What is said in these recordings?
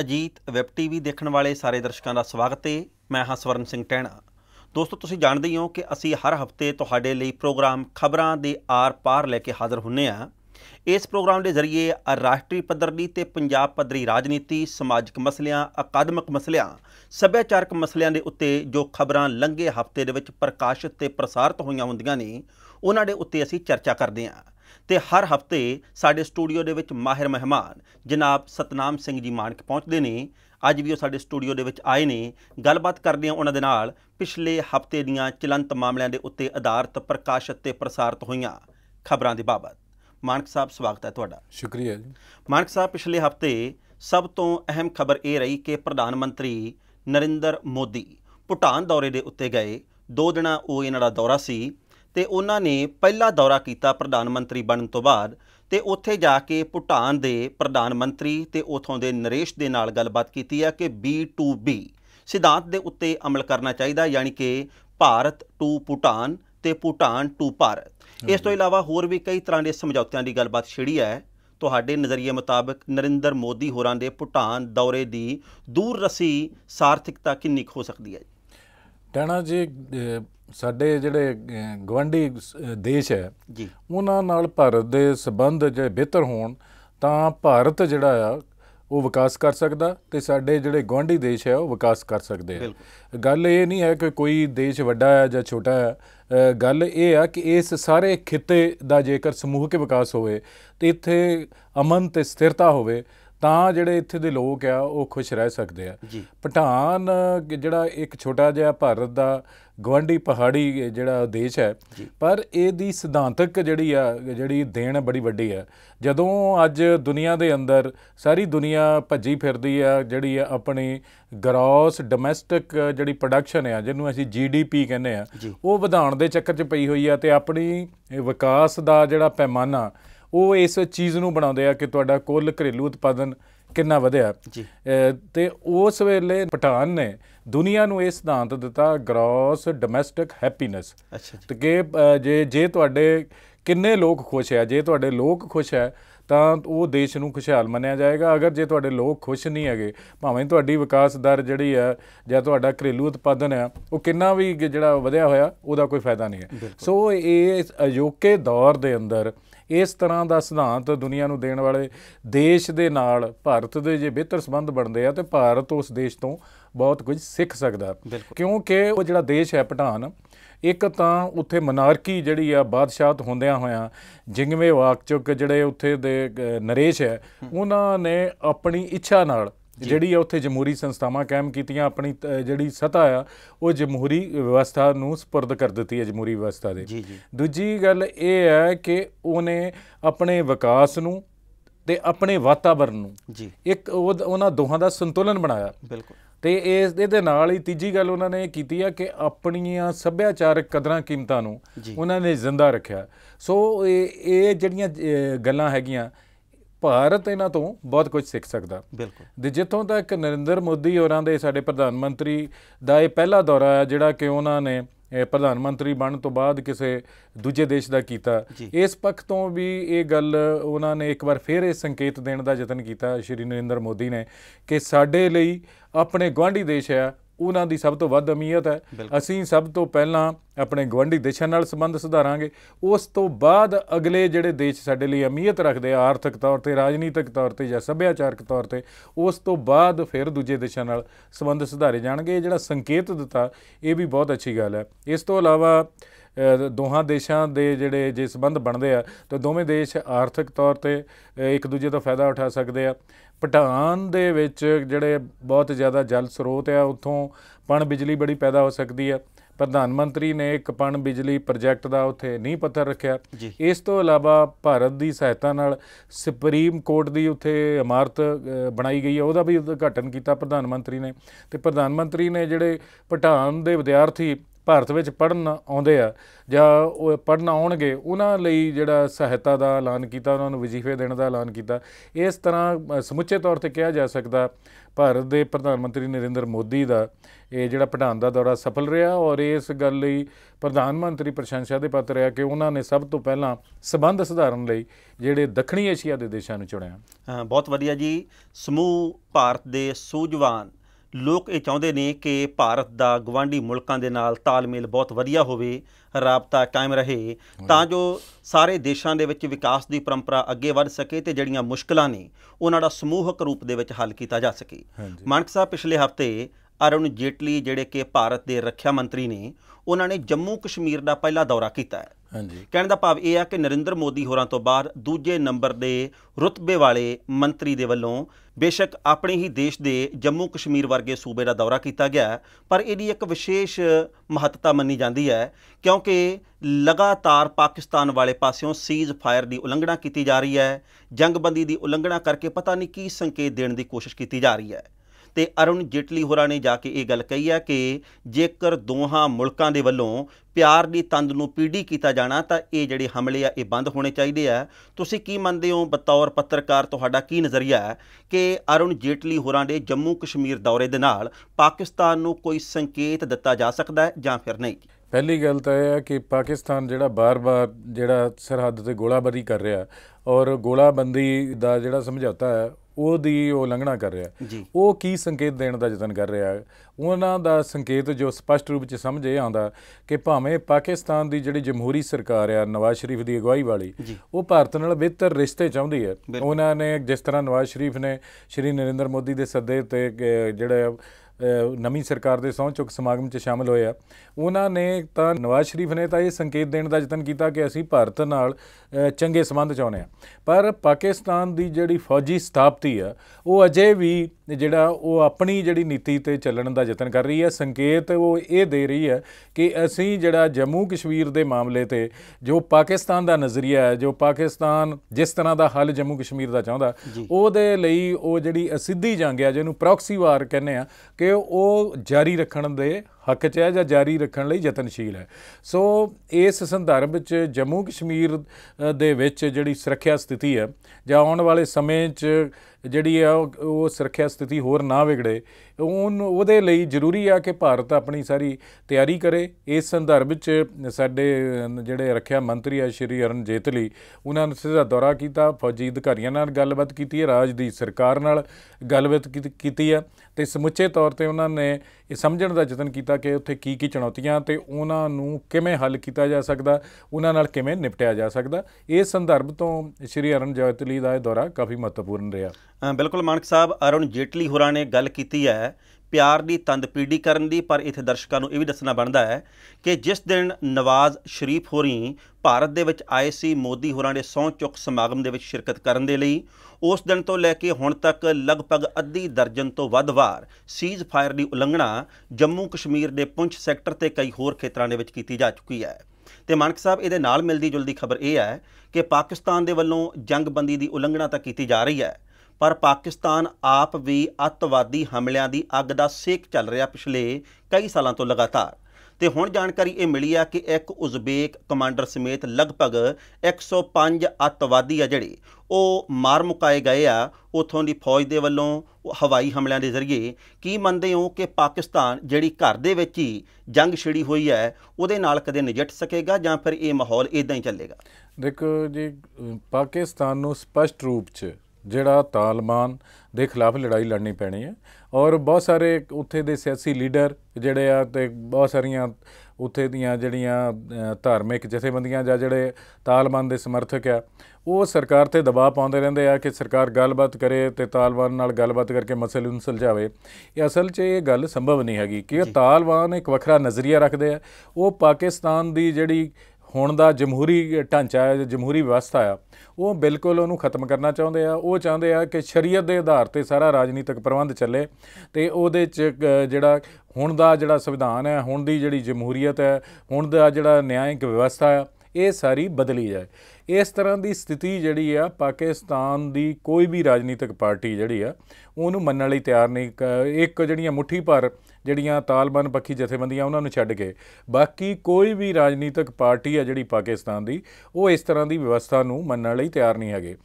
Ajit web TV ਦੇਖਣ ਵਾਲੇ ਸਾਰੇ ਦਰਸ਼ਕਾਂ ਦਾ ਸਵਾਗਤ ਹੈ ਮੈਂ ਹਾਂ ਸਵਰਨ ਸਿੰਘ ਟਹਿਣਾ ਦੋਸਤੋ ਤੁਸੀਂ ਜਾਣਦੇ ਹੀ ਹੋ ਕਿ ਅਸੀਂ ਹਰ ਹਫਤੇ ਤੁਹਾਡੇ ਲਈ ਪ੍ਰੋਗਰਾਮ ਖਬਰਾਂ ਦੇ ਆਰ-ਪਾਰ ਲੈ ਕੇ ਹਾਜ਼ਰ ਹੁੰਨੇ ਆ ਇਸ ਪ੍ਰੋਗਰਾਮ ਦੇ ਜ਼ਰੀਏ ਰਾਸ਼ਟਰੀ ਪੱਧਰ ਦੀ ਤੇ ਪੰਜਾਬ ਪੱਧਰੀ ਰਾਜਨੀਤੀ, ਸਮਾਜਿਕ ਮਸਲਿਆਂ, ਅਕਾਦਮਿਕ ਮਸਲਿਆਂ, ਸੱਭਿਆਚਾਰਕ ਮਸਲਿਆਂ ਦੇ ਉੱਤੇ ਜੋ ਖਬਰਾਂ ਲੰਘੇ ਹਫਤੇ ਦੇ ਵਿੱਚ ਪ੍ਰਕਾਸ਼ਿਤ ਤੇ ਪ੍ਰਸਾਰਿਤ ਹੋਈਆਂ ਹੁੰਦੀਆਂ ਨੇ ਉਹਨਾਂ ਦੇ ਉੱਤੇ ਅਸੀਂ ਚਰਚਾ ਕਰਦੇ ਹਾਂ ਤੇ ਹਰ ਹਫਤੇ ਸਾਡੇ ਸਟੂਡੀਓ ਦੇ ਵਿੱਚ ਮਾਹਿਰ ਮਹਿਮਾਨ ਜਨਾਬ ਸਤਨਾਮ ਸਿੰਘ ਜੀ ਮਾਨਕ ਪਹੁੰਚਦੇ ਨੇ ਅੱਜ ਵੀ ਉਹ ਸਾਡੇ ਸਟੂਡੀਓ ਦੇ ਵਿੱਚ ਆਏ ਨੇ ਗੱਲਬਾਤ ਕਰਦੇ ਆ ਉਹਨਾਂ ਦੇ ਨਾਲ ਪਿਛਲੇ ਹਫਤੇ ਦੀਆਂ ਚਲੰਤ ਮਾਮਲਿਆਂ ਦੇ ਉੱਤੇ ਆਧਾਰਿਤ ਪ੍ਰਕਾਸ਼ਿਤ ਤੇ ਪ੍ਰਸਾਰਿਤ ਹੋਈਆਂ ਖਬਰਾਂ ਦੇ ਬਾਬਤ ਮਾਨਕ ਸਾਹਿਬ ਸਵਾਗਤ ਹੈ ਤੁਹਾਡਾ ਸ਼ੁਕਰੀਆ ਜੀ ਮਾਨਕ ਸਾਹਿਬ ਪਿਛਲੇ ਹਫਤੇ ਸਭ ਤੋਂ ਅਹਿਮ ਖਬਰ ਇਹ ਰਹੀ ਕਿ ਪ੍ਰਧਾਨ ਮੰਤਰੀ ਨਰਿੰਦਰ ਮੋਦੀ ਭੂਟਾਨ ਦੌਰੇ ਦੇ ਉੱਤੇ ਗਏ ਦੋ ਦਿਨਾਂ ਉਹ ਇਹਨਾਂ ਦਾ ਦੌਰਾ ਸੀ ਤੇ ਉਹਨਾਂ ਨੇ ਪਹਿਲਾ ਦੌਰਾ ਕੀਤਾ ਪ੍ਰਧਾਨ ਮੰਤਰੀ ਬਣਨ ਤੋਂ ਬਾਅਦ ਤੇ ਉੱਥੇ ਜਾ ਕੇ ਭੂਟਾਨ ਦੇ ਪ੍ਰਧਾਨ ਮੰਤਰੀ ਤੇ ਉਥੋਂ ਦੇ ਨਰੇਸ਼ ਦੇ ਨਾਲ ਗੱਲਬਾਤ ਕੀਤੀ ਹੈ ਕਿ B2B ਸਿਧਾਂਤ ਦੇ ਉੱਤੇ ਅਮਲ ਕਰਨਾ ਚਾਹੀਦਾ ਯਾਨੀ ਕਿ ਭਾਰਤ ਟੂ ਭੂਟਾਨ ਤੇ ਭੂਟਾਨ ਟੂ ਭਾਰਤ ਇਸ ਤੋਂ ਇਲਾਵਾ ਹੋਰ ਵੀ ਕਈ ਤਰ੍ਹਾਂ ਦੇ ਸਮਝੌਤਿਆਂ ਦੀ ਗੱਲਬਾਤ ਛਿੜੀ ਹੈ ਤੁਹਾਡੇ ਨਜ਼ਰੀਏ ਮੁਤਾਬਕ ਨਰਿੰਦਰ ਮੋਦੀ ਹੋਰਾਂ ਦੇ ਭੂਟਾਨ ਦੌਰੇ ਦੀ ਦੂਰ ਰਸੀ ਸਾਰਥਿਕਤਾ ਕਿੰਨੀ ਹੋ ਸਕਦੀ ਹੈ ਟਾਣਾ ਜੀ ਸਾਡੇ ਜਿਹੜੇ ਗਵੰਡੀ ਦੇਸ਼ ਹੈ ਜੀ ਉਹਨਾਂ ਨਾਲ ਭਾਰਤ ਦੇ ਸਬੰਧ ਜੇ ਬਿਹਤਰ ਹੋਣ ਤਾਂ ਭਾਰਤ ਜਿਹੜਾ ਆ ਉਹ ਵਿਕਾਸ ਕਰ ਸਕਦਾ ਤੇ ਸਾਡੇ ਜਿਹੜੇ ਗਵੰਡੀ ਦੇਸ਼ ਹੈ ਉਹ ਵਿਕਾਸ ਕਰ ਸਕਦੇ ਆ ਗੱਲ ਇਹ ਨਹੀਂ ਹੈ ਕਿ ਕੋਈ ਦੇਸ਼ ਵੱਡਾ ਹੈ ਜਾਂ ਛੋਟਾ ਹੈ ਗੱਲ ਇਹ ਆ ਕਿ ਇਸ ਸਾਰੇ ਖਿੱਤੇ ਦਾ ਜੇਕਰ ਸਮੂਹ ਕੇ ਵਿਕਾਸ ਹੋਵੇ ਤੇ ਇੱਥੇ ਅਮਨ ਤੇ ਸਥਿਰਤਾ ਹੋਵੇ ਤਾਂ ਜਿਹੜੇ ਇੱਥੇ ਦੇ ਲੋਕ ਆ ਉਹ ਖੁਸ਼ ਰਹਿ ਸਕਦੇ ਆ ਪਠਾਨ ਜਿਹੜਾ ਇੱਕ ਛੋਟਾ ਜਿਹਾ ਭਾਰਤ ਦਾ ਗਵੰਡੀ ਪਹਾੜੀ ਜਿਹੜਾ ਦੇਸ਼ ਹੈ ਪਰ ਇਹਦੀ ਸਿਧਾਂਤਕ ਜਿਹੜੀ ਆ ਜਿਹੜੀ ਦੇਣ ਬੜੀ ਵੱਡੀ ਆ ਜਦੋਂ ਅੱਜ ਦੁਨੀਆ ਦੇ ਅੰਦਰ ਸਾਰੀ ਦੁਨੀਆ ਭੱਜੀ ਫਿਰਦੀ ਆ ਜਿਹੜੀ ਆ ਆਪਣੀ ਗਰੋਸ ਡੋਮੈਸਟਿਕ ਜਿਹੜੀ ਪ੍ਰੋਡਕਸ਼ਨ ਆ ਜਿਹਨੂੰ ਅਸੀਂ ਜੀਡੀਪੀ ਕਹਿੰਦੇ ਆ ਉਹ ਵਧਾਉਣ ਦੇ ਚੱਕਰ 'ਚ ਪਈ ਹੋਈ ਆ ਤੇ ਆਪਣੀ ਵਿਕਾਸ ਦਾ ਜਿਹੜਾ ਪੈਮਾਨਾ ਉਹ ਇਸ ਚੀਜ਼ ਨੂੰ ਬਣਾਉਂਦੇ ਆ ਕਿ ਤੁਹਾਡਾ ਕੁੱਲ ਘਰੇਲੂ ਉਤਪਾਦਨ ਕਿੰਨਾ ਵਧਿਆ ਤੇ ਉਸ ਵੇਲੇ ਪਠਾਨ ਨੇ ਦੁਨੀਆ ਨੂੰ ਇਹ ਸਿਧਾਂਤ ਦਿੱਤਾ ਗ੍ਰੋਸ ਡੋਮੈਸਟਿਕ ਹੈਪੀਨੈਸ ਤੇ ਕਿ ਜੇ ਜੇ ਤੁਹਾਡੇ ਕਿੰਨੇ ਲੋਕ ਖੁਸ਼ ਹੈ ਜੇ ਤੁਹਾਡੇ ਲੋਕ ਖੁਸ਼ ਹੈ ਤਾਂ ਉਹ ਦੇਸ਼ ਨੂੰ ਖੁਸ਼ਹਾਲ ਮੰਨਿਆ ਜਾਏਗਾ ਅਗਰ ਜੇ ਤੁਹਾਡੇ ਲੋਕ ਖੁਸ਼ ਨਹੀਂ ਹੈਗੇ ਭਾਵੇਂ ਤੁਹਾਡੀ ਵਿਕਾਸ ਦਰ ਜਿਹੜੀ ਹੈ ਜਾਂ ਤੁਹਾਡਾ ਘਰੇਲੂ ਉਤਪਾਦਨ ਹੈ ਉਹ ਕਿੰਨਾ ਵੀ ਜਿਹੜਾ ਵਧਿਆ ਹੋਇਆ ਉਹਦਾ ਕੋਈ ਫਾਇਦਾ ਨਹੀਂ ਹੈ ਸੋ ਇਹ ਅਯੋਕੇ ਦੌਰ ਦੇ ਅੰਦਰ ਇਸ ਤਰ੍ਹਾਂ ਦਾ ਸਿਧਾਂਤ ਦੁਨੀਆ ਨੂੰ ਦੇਣ ਵਾਲੇ ਦੇਸ਼ ਦੇ ਨਾਲ ਭਾਰਤ ਦੇ ਜੇ ਬਿਹਤਰ ਸੰਬੰਧ ਬਣਦੇ ਆ ਤੇ ਭਾਰਤ ਉਸ ਦੇਸ਼ ਤੋਂ ਬਹੁਤ ਕੁਝ ਸਿੱਖ ਸਕਦਾ ਕਿਉਂਕਿ ਉਹ ਜਿਹੜਾ ਦੇਸ਼ ਹੈ ਭਟਾਨ ਇੱਕ ਤਾਂ ਉੱਥੇ ਮਨਾਰਕੀ ਜਿਹੜੀ ਆ ਬਾਦਸ਼ਾਹਤ ਹੁੰਦਿਆਂ ਹੋਇਆਂ ਜਿੰਗਵੇਂ ਵਾਕਚੁਕ ਜਿਹੜੇ ਉੱਥੇ ਦੇ ਨਰੇਸ਼ ਹੈ ਉਹਨਾਂ ਨੇ ਆਪਣੀ ਇੱਛਾ ਨਾਲ ਜਿਹੜੀ ਆ ਉੱਥੇ ਜਮਹੂਰੀ ਸੰਸਥਾਵਾਂ ਕਾਇਮ ਕੀਤੀਆਂ ਆਪਣੀ ਜਿਹੜੀ ਸਤਾ ਆ ਉਹ ਜਮਹੂਰੀ ਵਿਵਸਥਾ ਨੂੰ ਸਪਰਦ ਕਰ ਦਿੱਤੀ ਹੈ ਜਮਹੂਰੀ ਵਿਵਸਥਾ ਦੇ ਦੂਜੀ ਗੱਲ ਇਹ ਹੈ ਕਿ ਉਹਨੇ ਆਪਣੇ ਵਿਕਾਸ ਨੂੰ ਤੇ ਆਪਣੇ ਵਾਤਾਵਰਣ ਨੂੰ ਇੱਕ ਉਹਨਾਂ ਦੋਹਾਂ ਦਾ ਸੰਤੁਲਨ ਬਣਾਇਆ ਬਿਲਕੁਲ ਤੇ ਇਸ ਇਹਦੇ ਨਾਲ ਹੀ ਤੀਜੀ ਗੱਲ ਉਹਨਾਂ ਨੇ ਕੀਤੀ ਆ ਕਿ ਆਪਣੀਆਂ ਸੱਭਿਆਚਾਰਕ ਕਦਰਾਂ ਕੀਮਤਾਂ ਨੂੰ ਉਹਨਾਂ ਨੇ ਜ਼ਿੰਦਾ ਰੱਖਿਆ ਸੋ ਇਹ ਜਿਹੜੀਆਂ ਗੱਲਾਂ ਹੈਗੀਆਂ ਭਾਰਤ ਇਹਨਾਂ ਤੋਂ ਬਹੁਤ ਕੁਝ ਸਿੱਖ ਸਕਦਾ ਬਿਲਕੁਲ ਤੇ ਜਿੱਥੋਂ ਤੱਕ ਨਰਿੰਦਰ ਮੋਦੀ ਹੋਰਾਂ ਦੇ ਸਾਡੇ ਪ੍ਰਧਾਨ ਮੰਤਰੀ ਦਾ ਇਹ ਪਹਿਲਾ ਦੌਰਾ ਹੈ ਜਿਹੜਾ ਕਿ ਉਹਨਾਂ ਨੇ ਪ੍ਰਧਾਨ ਮੰਤਰੀ ਬਣਨ ਤੋਂ ਬਾਅਦ ਕਿਸੇ ਦੂਜੇ ਦੇਸ਼ ਦਾ ਕੀਤਾ ਇਸ ਪੱਖ ਤੋਂ ਵੀ ਇਹ ਗੱਲ ਉਹਨਾਂ ਨੇ ਇੱਕ ਵਾਰ ਫੇਰ ਇਹ ਸੰਕੇਤ ਦੇਣ ਦਾ ਯਤਨ ਕੀਤਾ ਸ਼੍ਰੀ ਨਰਿੰਦਰ ਮੋਦੀ ਨੇ ਕਿ ਸਾਡੇ ਲਈ ਆਪਣੇ ਗਵਾਂਢੀ ਦੇਸ਼ ਹੈ ਉਹਨਾਂ ਦੀ ਸਭ ਤੋਂ ਵੱਧ ਅਹਿਮੀਅਤ ਹੈ ਅਸੀਂ ਸਭ ਤੋਂ ਪਹਿਲਾਂ ਆਪਣੇ ਗਵੰਡੀ ਦੇਸ਼ਾਂ ਨਾਲ ਸੰਬੰਧ ਸੁਧਾਰਾਂਗੇ ਉਸ ਤੋਂ ਬਾਅਦ ਅਗਲੇ ਜਿਹੜੇ ਦੇਸ਼ ਸਾਡੇ ਲਈ ਅਹਿਮੀਅਤ ਰੱਖਦੇ ਆ ਆਰਥਿਕ ਤੌਰ ਤੇ ਰਾਜਨੀਤਿਕ ਤੌਰ ਤੇ ਜਾਂ ਸੱਭਿਆਚਾਰਕ ਤੌਰ ਤੇ ਉਸ ਤੋਂ ਬਾਅਦ ਫਿਰ ਦੂਜੇ ਦੇਸ਼ਾਂ ਨਾਲ ਸੰਬੰਧ ਸੁਧਾਰੇ ਜਾਣਗੇ ਇਹ ਜਿਹੜਾ ਸੰਕੇਤ ਦਿੱਤਾ ਇਹ ਵੀ ਬਹੁਤ ਅੱਛੀ ਗੱਲ ਹੈ ਇਸ ਤੋਂ ਇਲਾਵਾ ਦੋਹਾਂ ਦੇਸ਼ਾਂ ਦੇ ਜਿਹੜੇ ਜੇ ਸਬੰਧ ਬਣਦੇ ਆ ਤਾਂ ਦੋਵੇਂ ਦੇਸ਼ ਆਰਥਿਕ ਤੌਰ ਤੇ ਇੱਕ ਦੂਜੇ ਦਾ ਫਾਇਦਾ ਉਠਾ ਸਕਦੇ ਆ ਪਟਾਨ ਦੇ ਵਿੱਚ ਜਿਹੜੇ ਬਹੁਤ ਜ਼ਿਆਦਾ ਜਲ ਸਰੋਤ ਆ ਉੱਥੋਂ ਪਣ ਬਿਜਲੀ ਬੜੀ ਪੈਦਾ ਹੋ ਸਕਦੀ ਆ ਪ੍ਰਧਾਨ ਮੰਤਰੀ ਨੇ ਇੱਕ ਪਣ ਬਿਜਲੀ ਪ੍ਰੋਜੈਕਟ ਦਾ ਉੱਥੇ ਨੀਂਹ ਪੱਥਰ ਰੱਖਿਆ ਇਸ ਤੋਂ ਇਲਾਵਾ ਭਾਰਤ ਦੀ ਸਹਾਇਤਾ ਨਾਲ ਸੁਪਰੀਮ ਕੋਰਟ ਦੀ ਉੱਥੇ ਇਮਾਰਤ ਬਣਾਈ ਗਈ ਹੈ ਉਹਦਾ ਵੀ ਉਦਘਾਟਨ ਕੀਤਾ ਪ੍ਰਧਾਨ ਮੰਤਰੀ ਨੇ ਤੇ ਪ੍ਰਧਾਨ ਮੰਤਰੀ ਨੇ ਜਿਹੜੇ ਪਟਾਨ ਦੇ ਵਿਦਿਆਰਥੀ ਭਾਰਤ ਵਿੱਚ ਪੜਨ ਆਉਂਦੇ ਆ ਜਾਂ ਉਹ ਪੜਨ ਆਉਣਗੇ ਉਹਨਾਂ ਲਈ ਜਿਹੜਾ ਸਹਾਇਤਾ ਦਾ ਐਲਾਨ ਕੀਤਾ ਉਹਨਾਂ ਨੂੰ ਵਜ਼ੀਫੇ ਦੇਣ ਦਾ ਐਲਾਨ ਕੀਤਾ ਇਸ ਤਰ੍ਹਾਂ ਸਮੁੱਚੇ ਤੌਰ ਤੇ ਕਿਹਾ ਜਾ ਸਕਦਾ ਭਾਰਤ ਦੇ ਪ੍ਰਧਾਨ ਮੰਤਰੀ ਨਰਿੰਦਰ ਮੋਦੀ ਦਾ ਇਹ ਜਿਹੜਾ ਭਟਾਨ ਦਾ ਦੌਰਾ ਸਫਲ ਰਿਹਾ ਔਰ ਇਸ ਗੱਲ ਲਈ ਪ੍ਰਧਾਨ ਮੰਤਰੀ ਪ੍ਰਸ਼ੰਸਾ ਦੇ ਪਾਤਰ ਰਿਹਾ ਕਿ ਉਹਨਾਂ ਨੇ ਸਭ ਤੋਂ ਪਹਿਲਾਂ ਸਬੰਧ ਸੁਧਾਰਨ ਲਈ ਜਿਹੜੇ ਦੱਖਣੀ ਏਸ਼ੀਆ ਦੇ ਦੇਸ਼ਾਂ ਨੂੰ ਚੁਣਿਆ ਹਾਂ ਬਹੁਤ ਵਧੀਆ ਜੀ ਸਮੂਹ ਭਾਰਤ ਦੇ ਸੂਝਵਾਨ ਲੋਕ ਇਹ ਚਾਹੁੰਦੇ ਨੇ ਕਿ ਭਾਰਤ ਦਾ ਗਵਾਂਢੀ ਮੁਲਕਾਂ ਦੇ ਨਾਲ ਤਾਲਮੇਲ ਬਹੁਤ ਵਧੀਆ ਹੋਵੇ ਰਾਬਤਾ ਕਾਇਮ ਰਹੇ ਤਾਂ ਜੋ ਸਾਰੇ ਦੇਸ਼ਾਂ ਦੇ ਵਿੱਚ ਵਿਕਾਸ ਦੀ ਪਰੰਪਰਾ ਅੱਗੇ ਵੱਧ ਸਕੇ ਤੇ ਜਿਹੜੀਆਂ ਮੁਸ਼ਕਲਾਂ ਨੇ ਉਹਨਾਂ ਦਾ ਸਮੂਹਕ ਰੂਪ ਦੇ ਵਿੱਚ ਹੱਲ ਕੀਤਾ ਜਾ ਸਕੇ ਮਾਨਕ ਸਾਹਿਬ ਪਿਛਲੇ ਹਫਤੇ ਅਰੁਣ ਜੇਟਲੀ ਜਿਹੜੇ ਕਿ ਭਾਰਤ ਦੇ ਰੱਖਿਆ ਮੰਤਰੀ ਨੇ ਉਹਨਾਂ ਨੇ ਜੰਮੂ ਕਸ਼ਮੀਰ ਦਾ ਪਹਿਲਾ ਦੌਰਾ ਕੀਤਾ ਹੈ ਹਾਂਜੀ ਕਹਿਣ ਦਾ ਭਾਵ ਇਹ ਆ ਕਿ ਨਰਿੰਦਰ ਮੋਦੀ ਹੋਰਾਂ ਤੋਂ ਬਾਅਦ ਦੂਜੇ ਨੰਬਰ ਦੇ ਰੁਤਬੇ ਵਾਲੇ ਮੰਤਰੀ ਦੇ ਵੱਲੋਂ ਬੇਸ਼ੱਕ ਆਪਣੇ ਹੀ ਦੇਸ਼ ਦੇ ਜੰਮੂ ਕਸ਼ਮੀਰ ਵਰਗੇ ਸੂਬੇ ਦਾ ਦੌਰਾ ਕੀਤਾ ਗਿਆ ਪਰ ਇਹਦੀ ਇੱਕ ਵਿਸ਼ੇਸ਼ ਮਹੱਤਤਾ ਮੰਨੀ ਜਾਂਦੀ ਹੈ ਕਿਉਂਕਿ ਲਗਾਤਾਰ ਪਾਕਿਸਤਾਨ ਵਾਲੇ ਪਾਸਿਓਂ ਸੀਜ਼ ਫਾਇਰ ਦੀ ਉਲੰਘਣਾ ਕੀਤੀ ਜਾ ਰਹੀ ਹੈ ਜੰਗਬੰਦੀ ਦੀ ਉਲੰਘਣਾ ਕਰਕੇ ਪਤਾ ਨਹੀਂ ਕੀ ਸੰਕੇਤ ਦੇਣ ਦੀ ਕੋਸ਼ਿਸ਼ ਕੀਤੀ ਜਾ ਰਹੀ ਹੈ ਤੇ ਅਰੁਣ ਜੇਟਲੀ ਹੋਰਾਂ ਨੇ ਜਾ ਕੇ ਇਹ ਗੱਲ ਕਹੀ ਆ ਕਿ ਜੇਕਰ ਦੋਹਾਂ ਮੁਲਕਾਂ ਦੇ ਵੱਲੋਂ ਪਿਆਰ ਦੀ ਤੰਦ ਨੂੰ ਪੀੜੀ ਕੀਤਾ ਜਾਣਾ ਤਾਂ ਇਹ ਜਿਹੜੇ ਹਮਲੇ ਆ ਇਹ ਬੰਦ ਹੋਣੇ ਚਾਹੀਦੇ ਆ ਤੁਸੀਂ ਕੀ ਮੰਨਦੇ ਹੋ ਬਤੌਰ ਪੱਤਰਕਾਰ ਤੁਹਾਡਾ ਕੀ ਨਜ਼ਰੀਆ ਹੈ ਕਿ ਅਰੁਣ ਜੇਟਲੀ ਹੋਰਾਂ ਦੇ ਜੰਮੂ ਕਸ਼ਮੀਰ ਦੌਰੇ ਦੇ ਨਾਲ ਪਾਕਿਸਤਾਨ ਨੂੰ ਕੋਈ ਸੰਕੇਤ ਦਿੱਤਾ ਜਾ ਸਕਦਾ ਹੈ ਜਾਂ ਫਿਰ ਨਹੀਂ ਪਹਿਲੀ ਗੱਲ ਤਾਂ ਇਹ ਹੈ ਕਿ ਪਾਕਿਸਤਾਨ ਜਿਹੜਾ ਬਾਰ-ਬਾਰ ਜਿਹੜਾ ਸਰਹੱਦ ਤੇ ਗੋਲਾਬਾਰੀ ਕਰ ਰਿਹਾ ਔਰ ਗੋਲਾਬੰਦੀ ਦਾ ਜਿਹੜਾ ਸਮਝੌਤਾ ਹੈ ਉਹਦੀ ਉਹ ਲੰਘਣਾ ਕਰ ਰਿਹਾ ਉਹ ਕੀ ਸੰਕੇਤ ਦੇਣ ਦਾ ਯਤਨ ਕਰ ਰਿਹਾ ਉਹਨਾਂ ਦਾ ਸੰਕੇਤ ਜੋ ਸਪਸ਼ਟ ਰੂਪ ਵਿੱਚ ਸਮਝ ਇਹ ਆਉਂਦਾ ਕਿ ਭਾਵੇਂ ਪਾਕਿਸਤਾਨ ਦੀ ਜਿਹੜੀ ਜਮਹੂਰੀ ਸਰਕਾਰ ਆ ਨਵਾਜ਼ ਸ਼ਰੀਫ ਦੀ ਅਗਵਾਈ ਵਾਲੀ ਉਹ ਭਾਰਤ ਨਾਲ ਬਿਹਤਰ ਰਿਸ਼ਤੇ ਚਾਹੁੰਦੀ ਹੈ ਉਹਨਾਂ ਨੇ ਜਿਸ ਤਰ੍ਹਾਂ ਨਵਾਜ਼ ਸ਼ਰੀਫ ਨੇ ਸ਼੍ਰੀ ਨਰਿੰਦਰ ਮੋਦੀ ਦੇ ਸੱਦੇ ਤੇ ਜਿਹੜਾ ਨਵੀਂ ਸਰਕਾਰ ਦੇ ਸੌਂ ਚੁੱਕ ਸਮਾਗਮ 'ਚ ਸ਼ਾਮਲ ਹੋਏ ਆ ਉਹਨਾਂ ਨੇ ਤਾਂ ਨਵਾਜ਼ ਸ਼ਰੀਫ ਨੇ ਤਾਂ ਇਹ ਸੰਕੇਤ ਦੇਣ ਦਾ ਯਤਨ ਕੀਤਾ ਕਿ ਅਸੀਂ ਭਾਰਤ ਨਾਲ ਚੰਗੇ ਸਬੰਧ ਚਾਹੁੰਦੇ ਆ ਪਰ ਪਾਕਿਸਤਾਨ ਦੀ ਜਿਹੜੀ ਫੌਜੀ ਸਥਾਪਤੀ ਆ ਉਹ ਅਜੇ ਵੀ ਜਿਹੜਾ ਉਹ ਆਪਣੀ ਜਿਹੜੀ ਨੀਤੀ ਤੇ ਚੱਲਣ ਦਾ ਯਤਨ ਕਰ ਰਹੀ ਹੈ ਸੰਕੇਤ ਉਹ ਇਹ ਦੇ ਰਹੀ ਹੈ ਕਿ ਅਸੀਂ ਜਿਹੜਾ ਜੰਮੂ ਕਸ਼ਮੀਰ ਦੇ ਮਾਮਲੇ ਤੇ ਜੋ ਪਾਕਿਸਤਾਨ ਦਾ ਨਜ਼ਰੀਆ ਹੈ ਜੋ ਪਾਕਿਸਤਾਨ ਜਿਸ ਤਰ੍ਹਾਂ ਦਾ ਹੱਲ ਜੰਮੂ ਕਸ਼ਮੀਰ ਦਾ ਚਾਹੁੰਦਾ ਉਹਦੇ ਲਈ ਉਹ ਜਿਹੜੀ ਅਸਿੱਧੀ ਜੰਗ ਹੈ ਜਿਹਨੂੰ ਪ੍ਰੌਕਸੀ ਵਾਰ ਕਹਿੰਦੇ ਆ ਕਿ ਕਿ ਉਹ ਜਾਰੀ ਰੱਖਣ ਦੇ ਹੱਕ 'ਚ ਹੈ ਜਾਂ ਜਾਰੀ ਰੱਖਣ ਲਈ ਯਤਨਸ਼ੀਲ ਹੈ ਸੋ ਇਸ ਸੰਦਰਭ ਵਿੱਚ ਜੰਮੂ ਕਸ਼ਮੀਰ ਦੇ ਵਿੱਚ ਜਿਹੜੀ ਸੁਰੱਖਿਆ ਸਥਿਤੀ ਹੈ ਜਾਂ ਆਉਣ ਵਾਲੇ ਸਮੇਂ 'ਚ ਜਿਹੜੀ ਆ ਉਹ ਸੁਰੱਖਿਆ ਸਥਿਤੀ ਹੋਰ ਨਾ ਵਿਗੜੇ ਉਹਨ ਉਹਦੇ ਲਈ ਜ਼ਰੂਰੀ ਆ ਕਿ ਭਾਰਤ ਆਪਣੀ ਸਾਰੀ ਤਿਆਰੀ ਕਰੇ ਇਸ ਸੰਦਰਭ ਵਿੱਚ ਸਾਡੇ ਜਿਹੜੇ ਰੱਖਿਆ ਮੰਤਰੀ ਆ ਸ਼੍ਰੀ ਅਰਨ ਜੇਤਲੀ ਉਹਨਾਂ ਨੇ ਸਿੱਧਾ ਦੌਰਾ ਕੀਤਾ ਫੌਜੀ ਅਧਿਕਾਰੀਆਂ ਨਾਲ ਗੱਲਬਾਤ ਕੀਤੀ ਹੈ ਰਾਜ ਦੀ ਸਰਕਾਰ ਨਾਲ ਗੱਲਬਾਤ ਕੀਤੀ ਹੈ ਤੇ ਸਮੁੱਚੇ ਤੌਰ ਤੇ ਉਹਨਾਂ ਨੇ ਇਹ ਸਮਝਣ ਦਾ ਯਤਨ ਕੀਤਾ ਸਕਦਾ ਕਿ ਉੱਥੇ ਕੀ ਕੀ ਚੁਣੌਤੀਆਂ ਤੇ ਉਹਨਾਂ ਨੂੰ ਕਿਵੇਂ ਹੱਲ ਕੀਤਾ ਜਾ ਸਕਦਾ ਉਹਨਾਂ ਨਾਲ ਕਿਵੇਂ ਨਿਪਟਿਆ ਜਾ ਸਕਦਾ ਇਸ ਸੰਦਰਭ ਤੋਂ ਸ਼੍ਰੀ ਅਰਨ ਜੈਤਲੀ ਦਾ ਇਹ ਦੌਰਾ ਕਾਫੀ ਮਹੱਤਵਪੂਰਨ ਰਿਹਾ ਬਿਲਕੁਲ ਮਾਨਕ ਸਾਹਿਬ ਅਰਨ ਜੈਤਲੀ ਹੋਰਾਂ ਨੇ ਗੱਲ ਕੀਤੀ ਹੈ ਪਿਆਰ ਦੀ ਤੰਦ ਪੀੜੀ ਕਰਨ ਦੀ ਪਰ ਇਥੇ ਦਰਸ਼ਕਾਂ ਨੂੰ ਇਹ ਵੀ ਦੱਸਣਾ ਬਣਦਾ ਹੈ ਕਿ ਜਿਸ ਦਿਨ ਨਵਾਜ਼ ਸ਼ਰੀਫ ਹੋਰੀ ਭਾਰਤ ਦੇ ਵਿੱਚ ਆਏ ਸੀ ਮੋਦੀ ਹੋਰਾਂ ਦੇ ਸੌਂ ਚੁੱਕ ਸਮਾਗਮ ਦੇ ਵਿੱਚ ਸ਼ਿਰਕਤ ਕਰਨ ਦੇ ਲਈ ਉਸ ਦਿਨ ਤੋਂ ਲੈ ਕੇ ਹੁਣ ਤੱਕ ਲਗਭਗ ਅੱਧੀ ਦਰਜਨ ਤੋਂ ਵੱਧ ਵਾਰ ਸੀਜ਼ ਫਾਇਰ ਦੀ ਉਲੰਘਣਾ ਜੰਮੂ ਕਸ਼ਮੀਰ ਦੇ ਪੁੰਛ ਸੈਕਟਰ ਤੇ ਕਈ ਹੋਰ ਖੇਤਰਾਂ ਦੇ ਵਿੱਚ ਕੀਤੀ ਜਾ ਚੁੱਕੀ ਹੈ ਤੇ ਮਾਨਕ ਸਾਹਿਬ ਇਹਦੇ ਨਾਲ ਮਿਲਦੀ ਜੁਲਦੀ ਖਬਰ ਇਹ ਹੈ ਕਿ ਪਾਕਿਸਤਾਨ ਦੇ ਵੱਲੋਂ ਜੰਗਬੰਦੀ ਦੀ ਉਲੰਘਣਾ ਤਾਂ ਕੀਤੀ ਜਾ ਰਹੀ ਹੈ ਪਰ ਪਾਕਿਸਤਾਨ ਆਪ ਵੀ ਅੱਤਵਾਦੀ ਹਮਲਿਆਂ ਦੀ ਅੱਗ ਦਾ ਸੇਕ ਚੱਲ ਰਿਹਾ ਪਿਛਲੇ ਕਈ ਸਾਲਾਂ ਤੋਂ ਲਗਾਤਾਰ ਤੇ ਹੁਣ ਜਾਣਕਾਰੀ ਇਹ ਮਿਲੀ ਆ ਕਿ ਇੱਕ ਉਜ਼ਬੇਕ ਕਮਾਂਡਰ ਸਮੇਤ ਲਗਭਗ 105 ਅੱਤਵਾਦੀ ਆ ਜਿਹੜੇ ਉਹ ਮਾਰ ਮੁਕਾਏ ਗਏ ਆ ਉਥੋਂ ਦੀ ਫੌਜ ਦੇ ਵੱਲੋਂ ਹਵਾਈ ਹਮਲਿਆਂ ਦੇ ਜ਼ਰੀਏ ਕੀ ਮੰਨਦੇ ਹੋ ਕਿ ਪਾਕਿਸਤਾਨ ਜਿਹੜੀ ਘਰ ਦੇ ਵਿੱਚ ਹੀ ਜੰਗ ਛਿੜੀ ਹੋਈ ਹੈ ਉਹਦੇ ਨਾਲ ਕਦੇ ਨਜਿੱਠ ਸਕੇਗਾ ਜਾਂ ਫਿਰ ਇਹ ਮਾਹੌਲ ਇਦਾਂ ਹੀ ਚੱਲੇਗਾ ਦੇਖੋ ਜੀ ਪਾਕਿਸਤਾਨ ਨੂੰ ਸਪਸ਼ਟ ਰੂਪ 'ਚ ਜਿਹੜਾ ਤਾਲਮਾਨ ਦੇ ਖਿਲਾਫ ਲੜਾਈ ਲੜਨੀ ਪੈਣੀ ਹੈ ਔਰ ਬਹੁਤ ਸਾਰੇ ਉੱਥੇ ਦੇ ਸਿਆਸੀ ਲੀਡਰ ਜਿਹੜੇ ਆ ਤੇ ਬਹੁਤ ਸਾਰੀਆਂ ਉੱਥੇ ਦੀਆਂ ਜਿਹੜੀਆਂ ਧਾਰਮਿਕ ਜਥੇਬੰਦੀਆਂ ਜਾਂ ਜਿਹੜੇ ਤਾਲਮਾਨ ਦੇ ਸਮਰਥਕ ਆ ਉਹ ਸਰਕਾਰ ਤੇ ਦਬਾਅ ਪਾਉਂਦੇ ਰਹਿੰਦੇ ਆ ਕਿ ਸਰਕਾਰ ਗੱਲਬਾਤ ਕਰੇ ਤੇ ਤਾਲਵਾਨ ਨਾਲ ਗੱਲਬਾਤ ਕਰਕੇ ਮਸਲੇ ਨੂੰ ਸੁਲਝਾਵੇ ਇਹ ਅਸਲ 'ਚ ਇਹ ਗੱਲ ਸੰਭਵ ਨਹੀਂ ਹੈਗੀ ਕਿ ਤਾਲਵਾਨ ਇੱਕ ਵੱਖਰਾ ਨਜ਼ਰੀਆ ਰੱਖਦੇ ਆ ਉਹ ਪਾਕਿਸਤਾਨ ਦੀ ਜਿਹੜੀ ਹੁਣ ਦਾ ਜਮਹੂਰੀ ਢਾਂਚਾ ਹੈ ਜਮਹੂਰੀ ਵਿਵਸਥਾ ਆ ਉਹ ਬਿਲਕੁਲ ਉਹਨੂੰ ਖਤਮ ਕਰਨਾ ਚਾਹੁੰਦੇ ਆ ਉਹ ਚਾਹੁੰਦੇ ਆ ਕਿ ਸ਼ਰੀਅਤ ਦੇ ਆਧਾਰ ਤੇ ਸਾਰਾ ਰਾਜਨੀਤਿਕ ਪ੍ਰਬੰਧ ਚੱਲੇ ਤੇ ਉਹਦੇ ਚ ਜਿਹੜਾ ਹੁਣ ਦਾ ਜਿਹੜਾ ਸੰਵਿਧਾਨ ਹੈ ਹੁਣ ਦੀ ਜਿਹੜੀ ਜਮਹੂਰੀਅਤ ਹੈ ਹੁਣ ਦਾ ਜਿਹੜਾ ਨਿਆਂਇਕ ਵਿਵਸਥਾ ਹੈ ਇਹ ਸਾਰੀ ਬਦਲੀ ਜਾਏ ਇਸ ਤਰ੍ਹਾਂ ਦੀ ਸਥਿਤੀ ਜਿਹੜੀ ਆ ਪਾਕਿਸਤਾਨ ਦੀ ਕੋਈ ਵੀ ਰਾਜਨੀਤਿਕ ਪਾਰਟੀ ਜਿਹੜੀ ਆ ਉਹਨੂੰ ਮੰਨਣ ਲਈ ਤਿਆਰ ਨਹੀਂ ਇੱਕ ਜਿਹੜੀਆਂ ਮੁਠੀ ਭਰ ਜਿਹੜੀਆਂ ਤਾਲਬਾਨ ਪੱਖੀ ਜਥੇਬੰਦੀਆਂ ਉਹਨਾਂ ਨੂੰ ਛੱਡ ਕੇ ਬਾਕੀ ਕੋਈ ਵੀ ਰਾਜਨੀਤਿਕ ਪਾਰਟੀ ਆ ਜਿਹੜੀ ਪਾਕਿਸਤਾਨ ਦੀ ਉਹ ਇਸ ਤਰ੍ਹਾਂ ਦੀ ਵਿਵਸਥਾ ਨੂੰ ਮੰਨਣ ਲਈ ਤਿਆਰ ਨਹੀਂ ਹੈਗੇ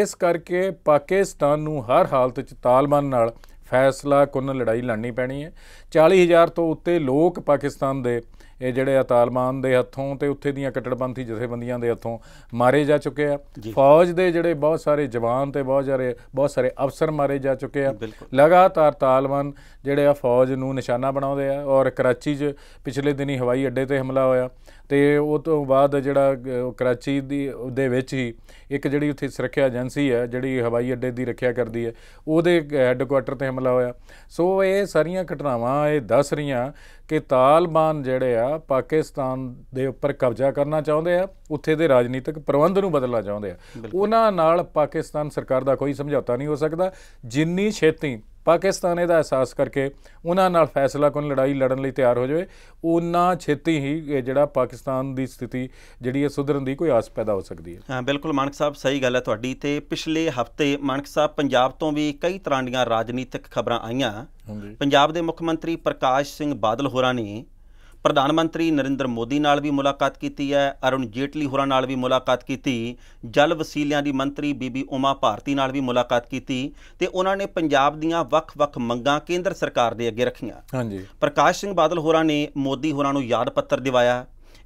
ਇਸ ਕਰਕੇ ਪਾਕਿਸਤਾਨ ਨੂੰ ਹਰ ਹਾਲਤ 'ਚ ਤਾਲਬਾਨ ਨਾਲ ਫੈਸਲਾ ਕੁੰਨ ਲੜਾਈ ਲੜਨੀ ਪੈਣੀ ਹੈ 40000 ਤੋਂ ਉੱਤੇ ਲੋਕ ਪਾਕਿਸਤਾਨ ਦੇ ਇਹ ਜਿਹੜੇ ਤਾਲਮਾਨ ਦੇ ਹੱਥੋਂ ਤੇ ਉੱਥੇ ਦੀਆਂ ਕਟੜਪੰਥੀ ਜਥੇਬੰਦੀਆਂ ਦੇ ਹੱਥੋਂ ਮਾਰੇ ਜਾ ਚੁੱਕੇ ਆ ਫੌਜ ਦੇ ਜਿਹੜੇ ਬਹੁਤ ਸਾਰੇ ਜਵਾਨ ਤੇ ਬਹੁਤ ਸਾਰੇ ਬਹੁਤ ਸਾਰੇ ਅਫਸਰ ਮਾਰੇ ਜਾ ਚੁੱਕੇ ਆ ਲਗਾਤਾਰ ਤਾਲਮਾਨ ਜਿਹੜੇ ਆ ਫੌਜ ਨੂੰ ਨਿਸ਼ਾਨਾ ਬਣਾਉਂਦੇ ਆ ਔਰ ਕਰਾਚੀ 'ਚ ਪਿਛਲੇ ਦਿਨੀ ਹਵਾਈ ਅੱਡੇ ਤੇ ਹਮਲਾ ਹੋਇਆ ਤੇ ਉਹ ਤੋਂ ਬਾਅਦ ਜਿਹੜਾ ਕਰਾਚੀ ਦੀ ਦੇ ਵਿੱਚ ਹੀ ਇੱਕ ਜਿਹੜੀ ਉੱਥੇ ਸੁਰੱਖਿਆ ਏਜੰਸੀ ਹੈ ਜਿਹੜੀ ਹਵਾਈ ਅੱਡੇ ਦੀ ਰੱਖਿਆ ਕਰਦੀ ਹੈ ਉਹਦੇ ਹੈੱਡਕੁਆਟਰ ਤੇ ਹਮਲਾ ਹੋਇਆ ਸੋ ਇਹ ਸਾਰੀਆਂ ਘਟਨਾਵਾਂ ਇਹ ਦੱਸ ਰਹੀਆਂ ਕਿ ਤਾਲਬਾਨ ਜਿਹੜੇ ਆ ਪਾਕਿਸਤਾਨ ਦੇ ਉੱਪਰ ਕਬਜ਼ਾ ਕਰਨਾ ਚਾਹੁੰਦੇ ਆ ਉੱਥੇ ਦੇ ਰਾਜਨੀਤਿਕ ਪ੍ਰਬੰਧ ਨੂੰ ਬਦਲਣਾ ਚਾਹੁੰਦੇ ਆ ਉਹਨਾਂ ਨਾਲ ਪਾਕਿਸਤਾਨ ਸਰਕਾਰ ਦਾ ਕੋਈ ਸਮਝੌਤਾ ਨਹੀਂ ਹੋ ਸਕਦਾ ਜਿੰਨੀ ਛੇਤੀ ਪਾਕਿਸਤਾਨ ਇਹਦਾ ਅਹਿਸਾਸ ਕਰਕੇ ਉਹਨਾਂ ਨਾਲ ਫੈਸਲਾ ਕਰਨ ਲੜਾਈ ਲੜਨ ਲਈ ਤਿਆਰ ਹੋ ਜਾਵੇ ਉਹਨਾਂ ਛੇਤੀ ਹੀ ਜਿਹੜਾ ਪਾਕਿਸਤਾਨ ਦੀ ਸਥਿਤੀ ਜਿਹੜੀ ਹੈ ਸੁਧਰਨ ਦੀ ਕੋਈ ਆਸ ਪੈਦਾ ਹੋ ਸਕਦੀ ਹੈ ਹਾਂ ਬਿਲਕੁਲ ਮਾਨਕ ਸਾਹਿਬ ਸਹੀ ਗੱਲ ਹੈ ਤੁਹਾਡੀ ਤੇ ਪਿਛਲੇ ਹਫਤੇ ਮਾਨਕ ਸਾਹਿਬ ਪੰਜਾਬ ਤੋਂ ਵੀ ਕਈ ਤਰ੍ਹਾਂ ਦੀਆਂ ਰਾਜਨੀਤਿਕ ਖਬਰਾਂ ਆਈਆਂ ਪੰਜਾਬ ਦੇ ਮੁੱਖ ਮੰਤਰੀ ਪ੍ਰਕਾਸ਼ ਸਿੰਘ ਬਾਦਲ ਹੋਰਾਂ ਨੇ ਪ੍ਰਧਾਨ ਮੰਤਰੀ ਨਰਿੰਦਰ ਮੋਦੀ ਨਾਲ ਵੀ ਮੁਲਾਕਾਤ ਕੀਤੀ ਹੈ ਅਰੁਣ ਜੇਟਲੀ ਹੋਰਾਂ ਨਾਲ ਵੀ ਮੁਲਾਕਾਤ ਕੀਤੀ ਜਲ ਵਸੀਲਿਆਂ ਦੀ ਮੰਤਰੀ ਬੀਬੀ ਉਮਾ ਭਾਰਤੀ ਨਾਲ ਵੀ ਮੁਲਾਕਾਤ ਕੀਤੀ ਤੇ ਉਹਨਾਂ ਨੇ ਪੰਜਾਬ ਦੀਆਂ ਵੱਖ-ਵੱਖ ਮੰਗਾਂ ਕੇਂਦਰ ਸਰਕਾਰ ਦੇ ਅੱਗੇ ਰੱਖੀਆਂ ਹਾਂਜੀ ਪ੍ਰਕਾਸ਼ ਸਿੰਘ ਬਾਦਲ ਹੋਰਾਂ ਨੇ ਮੋਦੀ ਹੋਰਾਂ ਨੂੰ ਯਾਦ ਪੱਤਰ ਦਿਵਾਇਆ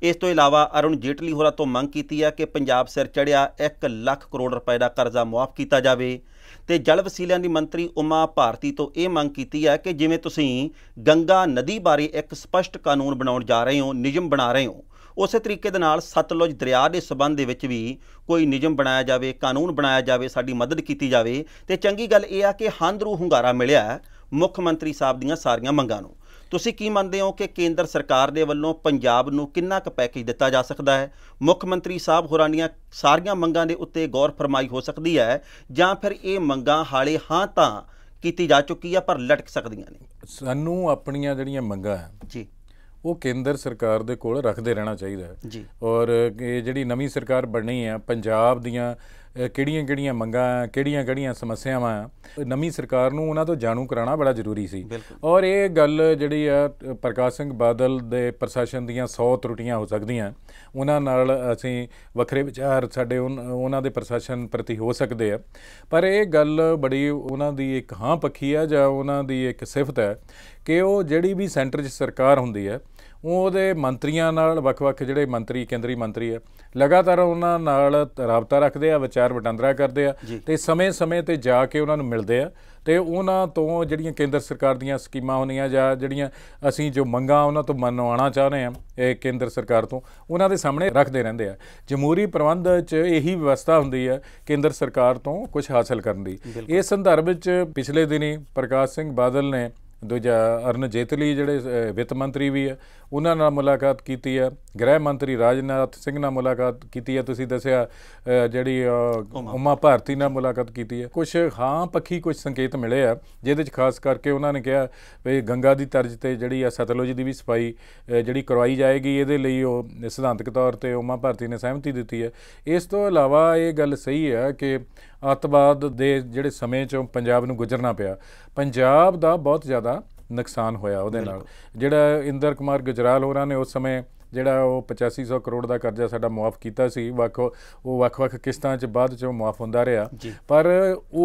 ਇਸ ਤੋਂ ਇਲਾਵਾ ਅਰੁਣ ਜੇਟਲੀ ਹੋਰਾਂ ਤੋਂ ਮੰਗ ਕੀਤੀ ਹੈ ਕਿ ਪੰਜਾਬ ਸਿਰ ਚੜਿਆ 1 ਲੱਖ ਕਰੋੜ ਰੁਪਏ ਦਾ ਕਰਜ਼ਾ ਮਾਫ ਕੀਤਾ ਜਾਵੇ ਤੇ ਜਲ ਵਸੀਲਿਆਂ ਦੀ ਮੰਤਰੀ ਉਮਾ ਭਾਰਤੀ ਤੋਂ ਇਹ ਮੰਗ ਕੀਤੀ ਹੈ ਕਿ ਜਿਵੇਂ ਤੁਸੀਂ ਗੰਗਾ ਨਦੀ ਬਾਰੇ ਇੱਕ ਸਪਸ਼ਟ ਕਾਨੂੰਨ ਬਣਾਉਣ ਜਾ ਰਹੇ ਹੋ ਨਿਯਮ ਬਣਾ ਰਹੇ ਹੋ ਉਸੇ ਤਰੀਕੇ ਦੇ ਨਾਲ ਸਤਲੁਜ ਦਰਿਆ ਦੇ ਸਬੰਧ ਦੇ ਵਿੱਚ ਵੀ ਕੋਈ ਨਿਯਮ ਬਣਾਇਆ ਜਾਵੇ ਕਾਨੂੰਨ ਬਣਾਇਆ ਜਾਵੇ ਸਾਡੀ ਮਦਦ ਕੀਤੀ ਜਾਵੇ ਤੇ ਚੰਗੀ ਗੱਲ ਇਹ ਆ ਕਿ ਹੰਦਰੂ ਹੁੰਗਾਰਾ ਮਿਲਿਆ ਮੁੱਖ ਮੰਤਰੀ ਸਾਹਿਬ ਦੀਆਂ ਸਾਰੀਆਂ ਮੰਗਾਂ ਨੂੰ ਤੁਸੀਂ ਕੀ ਮੰਨਦੇ ਹੋ ਕਿ ਕੇਂਦਰ ਸਰਕਾਰ ਦੇ ਵੱਲੋਂ ਪੰਜਾਬ ਨੂੰ ਕਿੰਨਾ ਕੁ ਪੈਕੇਜ ਦਿੱਤਾ ਜਾ ਸਕਦਾ ਹੈ ਮੁੱਖ ਮੰਤਰੀ ਸਾਹਿਬ ਹੋਰਾਂ ਦੀਆਂ ਸਾਰੀਆਂ ਮੰਗਾਂ ਦੇ ਉੱਤੇ ਗੌਰ ਫਰਮਾਈ ਹੋ ਸਕਦੀ ਹੈ ਜਾਂ ਫਿਰ ਇਹ ਮੰਗਾਂ ਹਾਲੇ ਹਾਂ ਤਾਂ ਕੀਤੀ ਜਾ ਚੁੱਕੀ ਆ ਪਰ ਲਟਕ ਸਕਦੀਆਂ ਨੇ ਸਾਨੂੰ ਆਪਣੀਆਂ ਜਿਹੜੀਆਂ ਮੰਗਾਂ ਹੈ ਜੀ ਉਹ ਕੇਂਦਰ ਸਰਕਾਰ ਦੇ ਕੋਲ ਰੱਖਦੇ ਰਹਿਣਾ ਚਾਹੀਦਾ ਹੈ ਜੀ ਔਰ ਇਹ ਜਿਹੜੀ ਨਵੀਂ ਸਰਕਾਰ ਬਣਨੀ ਹੈ ਪੰਜਾਬ ਦੀਆਂ ਕਿਹੜੀਆਂ-ਕਿਹੜੀਆਂ ਮੰਗਾਂ ਆ ਕਿਹੜੀਆਂ-ਕਿਹੜੀਆਂ ਸਮੱਸਿਆਵਾਂ ਆ ਨਵੀਂ ਸਰਕਾਰ ਨੂੰ ਉਹਨਾਂ ਤੋਂ ਜਾਣੂ ਕਰਾਉਣਾ ਬੜਾ ਜ਼ਰੂਰੀ ਸੀ ਔਰ ਇਹ ਗੱਲ ਜਿਹੜੀ ਆ ਪ੍ਰਕਾਸ਼ ਸਿੰਘ ਬਾਦਲ ਦੇ ਪ੍ਰਸ਼ਾਸਨ ਦੀਆਂ 100 ਤਰੁੱਟੀਆਂ ਹੋ ਸਕਦੀਆਂ ਉਹਨਾਂ ਨਾਲ ਅਸੀਂ ਵੱਖਰੇ ਵਿਚਾਰ ਸਾਡੇ ਉਹਨਾਂ ਦੇ ਪ੍ਰਸ਼ਾਸਨ ਪ੍ਰਤੀ ਹੋ ਸਕਦੇ ਆ ਪਰ ਇਹ ਗੱਲ ਬੜੀ ਉਹਨਾਂ ਦੀ ਇੱਕ ਹਾਂ ਪੱਖੀ ਆ ਜਾਂ ਉਹਨਾਂ ਦੀ ਇੱਕ ਸਿਫਤ ਹੈ ਕਿ ਉਹ ਜਿਹੜੀ ਵੀ ਸੈਂਟਰ 'ਚ ਸਰਕਾਰ ਹੁੰਦੀ ਹੈ ਉਹਦੇ ਮੰਤਰੀਆਂ ਨਾਲ ਵੱਖ-ਵੱਖ ਜਿਹੜੇ ਮੰਤਰੀ ਕੇਂਦਰੀ ਮੰਤਰੀ ਹੈ ਲਗਾਤਾਰ ਉਹਨਾਂ ਨਾਲ ਰਾਬਤਾ ਰੱਖਦੇ ਆ ਵਿਚਾਰ ਵਟਾਂਦਰਾ ਕਰਦੇ ਆ ਤੇ ਸਮੇਂ-ਸਮੇਂ ਤੇ ਜਾ ਕੇ ਉਹਨਾਂ ਨੂੰ ਮਿਲਦੇ ਆ ਤੇ ਉਹਨਾਂ ਤੋਂ ਜਿਹੜੀਆਂ ਕੇਂਦਰ ਸਰਕਾਰ ਦੀਆਂ ਸਕੀਮਾਂ ਹੁੰਦੀਆਂ ਜਾਂ ਜਿਹੜੀਆਂ ਅਸੀਂ ਜੋ ਮੰਗਾਂ ਉਹਨਾਂ ਤੋਂ ਮੰਨਵਾਉਣਾ ਚਾਹੁੰਦੇ ਆ ਇਹ ਕੇਂਦਰ ਸਰਕਾਰ ਤੋਂ ਉਹਨਾਂ ਦੇ ਸਾਹਮਣੇ ਰੱਖਦੇ ਰਹਿੰਦੇ ਆ ਜਮਹੂਰੀ ਪ੍ਰਬੰਧ 'ਚ ਇਹੀ ਵਿਵਸਥਾ ਹੁੰਦੀ ਹੈ ਕੇਂਦਰ ਸਰਕਾਰ ਤੋਂ ਕੁਝ ਹਾਸਲ ਕਰਨ ਦੀ ਇਸ ਸੰਦਰਭ 'ਚ ਪਿਛਲੇ ਦਿਨੀ ਪ੍ਰਕਾਸ਼ ਸਿੰਘ ਬਾਦਲ ਨੇ ਦੂਜਾ ਅਰਨ ਜੇਤਲੀ ਜਿਹੜੇ ਵਿੱਤ ਮੰਤਰੀ ਵੀ ਹੈ ਉਹਨਾਂ ਨਾਲ ਮੁਲਾਕਾਤ ਕੀਤੀ ਹੈ ਗ੍ਰਹਿ ਮੰਤਰੀ ਰਾਜਨਾਥ ਸਿੰਘ ਨਾਲ ਮੁਲਾਕਾਤ ਕੀਤੀ ਹੈ ਤੁਸੀਂ ਦੱਸਿਆ ਜਿਹੜੀ ਉਮਾ ਭਾਰਤੀ ਨਾਲ ਮੁਲਾਕਾਤ ਕੀਤੀ ਹੈ ਕੁਝ ਹਾਂ ਪੱਖੀ ਕੁਝ ਸੰਕੇਤ ਮਿਲੇ ਆ ਜਿਹਦੇ ਚ ਖਾਸ ਕਰਕੇ ਉਹਨਾਂ ਨੇ ਕਿਹਾ ਵੀ ਗੰਗਾ ਦੀ ਤਰਜ ਤੇ ਜਿਹੜੀ ਆ ਸਤਲੁਜ ਦੀ ਵੀ ਸਫਾਈ ਜਿਹੜੀ ਕਰਵਾਈ ਜਾਏਗੀ ਇਹਦੇ ਲਈ ਉਹ ਸਿਧਾਂਤਕ ਤੌਰ ਤੇ ਉਮਾ ਭਾਰਤੀ ਨੇ ਸਹਿਮਤੀ ਦਿੱਤੀ ਹੈ ਇਸ ਤੋਂ ਇਲਾਵਾ ਇਹ ਗੱਲ ਸਹੀ ਹੈ ਕਿ ਅਤਵਾਦ ਦੇ ਜਿਹੜੇ ਸਮੇਂ ਚੋਂ ਪੰਜਾਬ ਨੂੰ ਗੁਜ਼ਰਨਾ ਪਿਆ ਪੰਜਾਬ ਦਾ ਬਹੁਤ ਜ਼ਿਆਦਾ ਨੁਕਸਾਨ ਹੋਇਆ ਉਹਦੇ ਨਾਲ ਜਿਹੜਾ ਇੰਦਰ ਕੁਮਾਰ ਗੁਜਰਾਲ ਹੋਰਾਂ ਨੇ ਉਸ ਸਮੇਂ ਜਿਹੜਾ ਉਹ 8500 ਕਰੋੜ ਦਾ ਕਰਜ਼ਾ ਸਾਡਾ ਮਾਫ ਕੀਤਾ ਸੀ ਵੱਖ ਉਹ ਵੱਖ-ਵੱਖ ਕਿਸ਼ਤਾਂ 'ਚ ਬਾਅਦ 'ਚ ਮਾਫ ਹੁੰਦਾ ਰਿਹਾ ਪਰ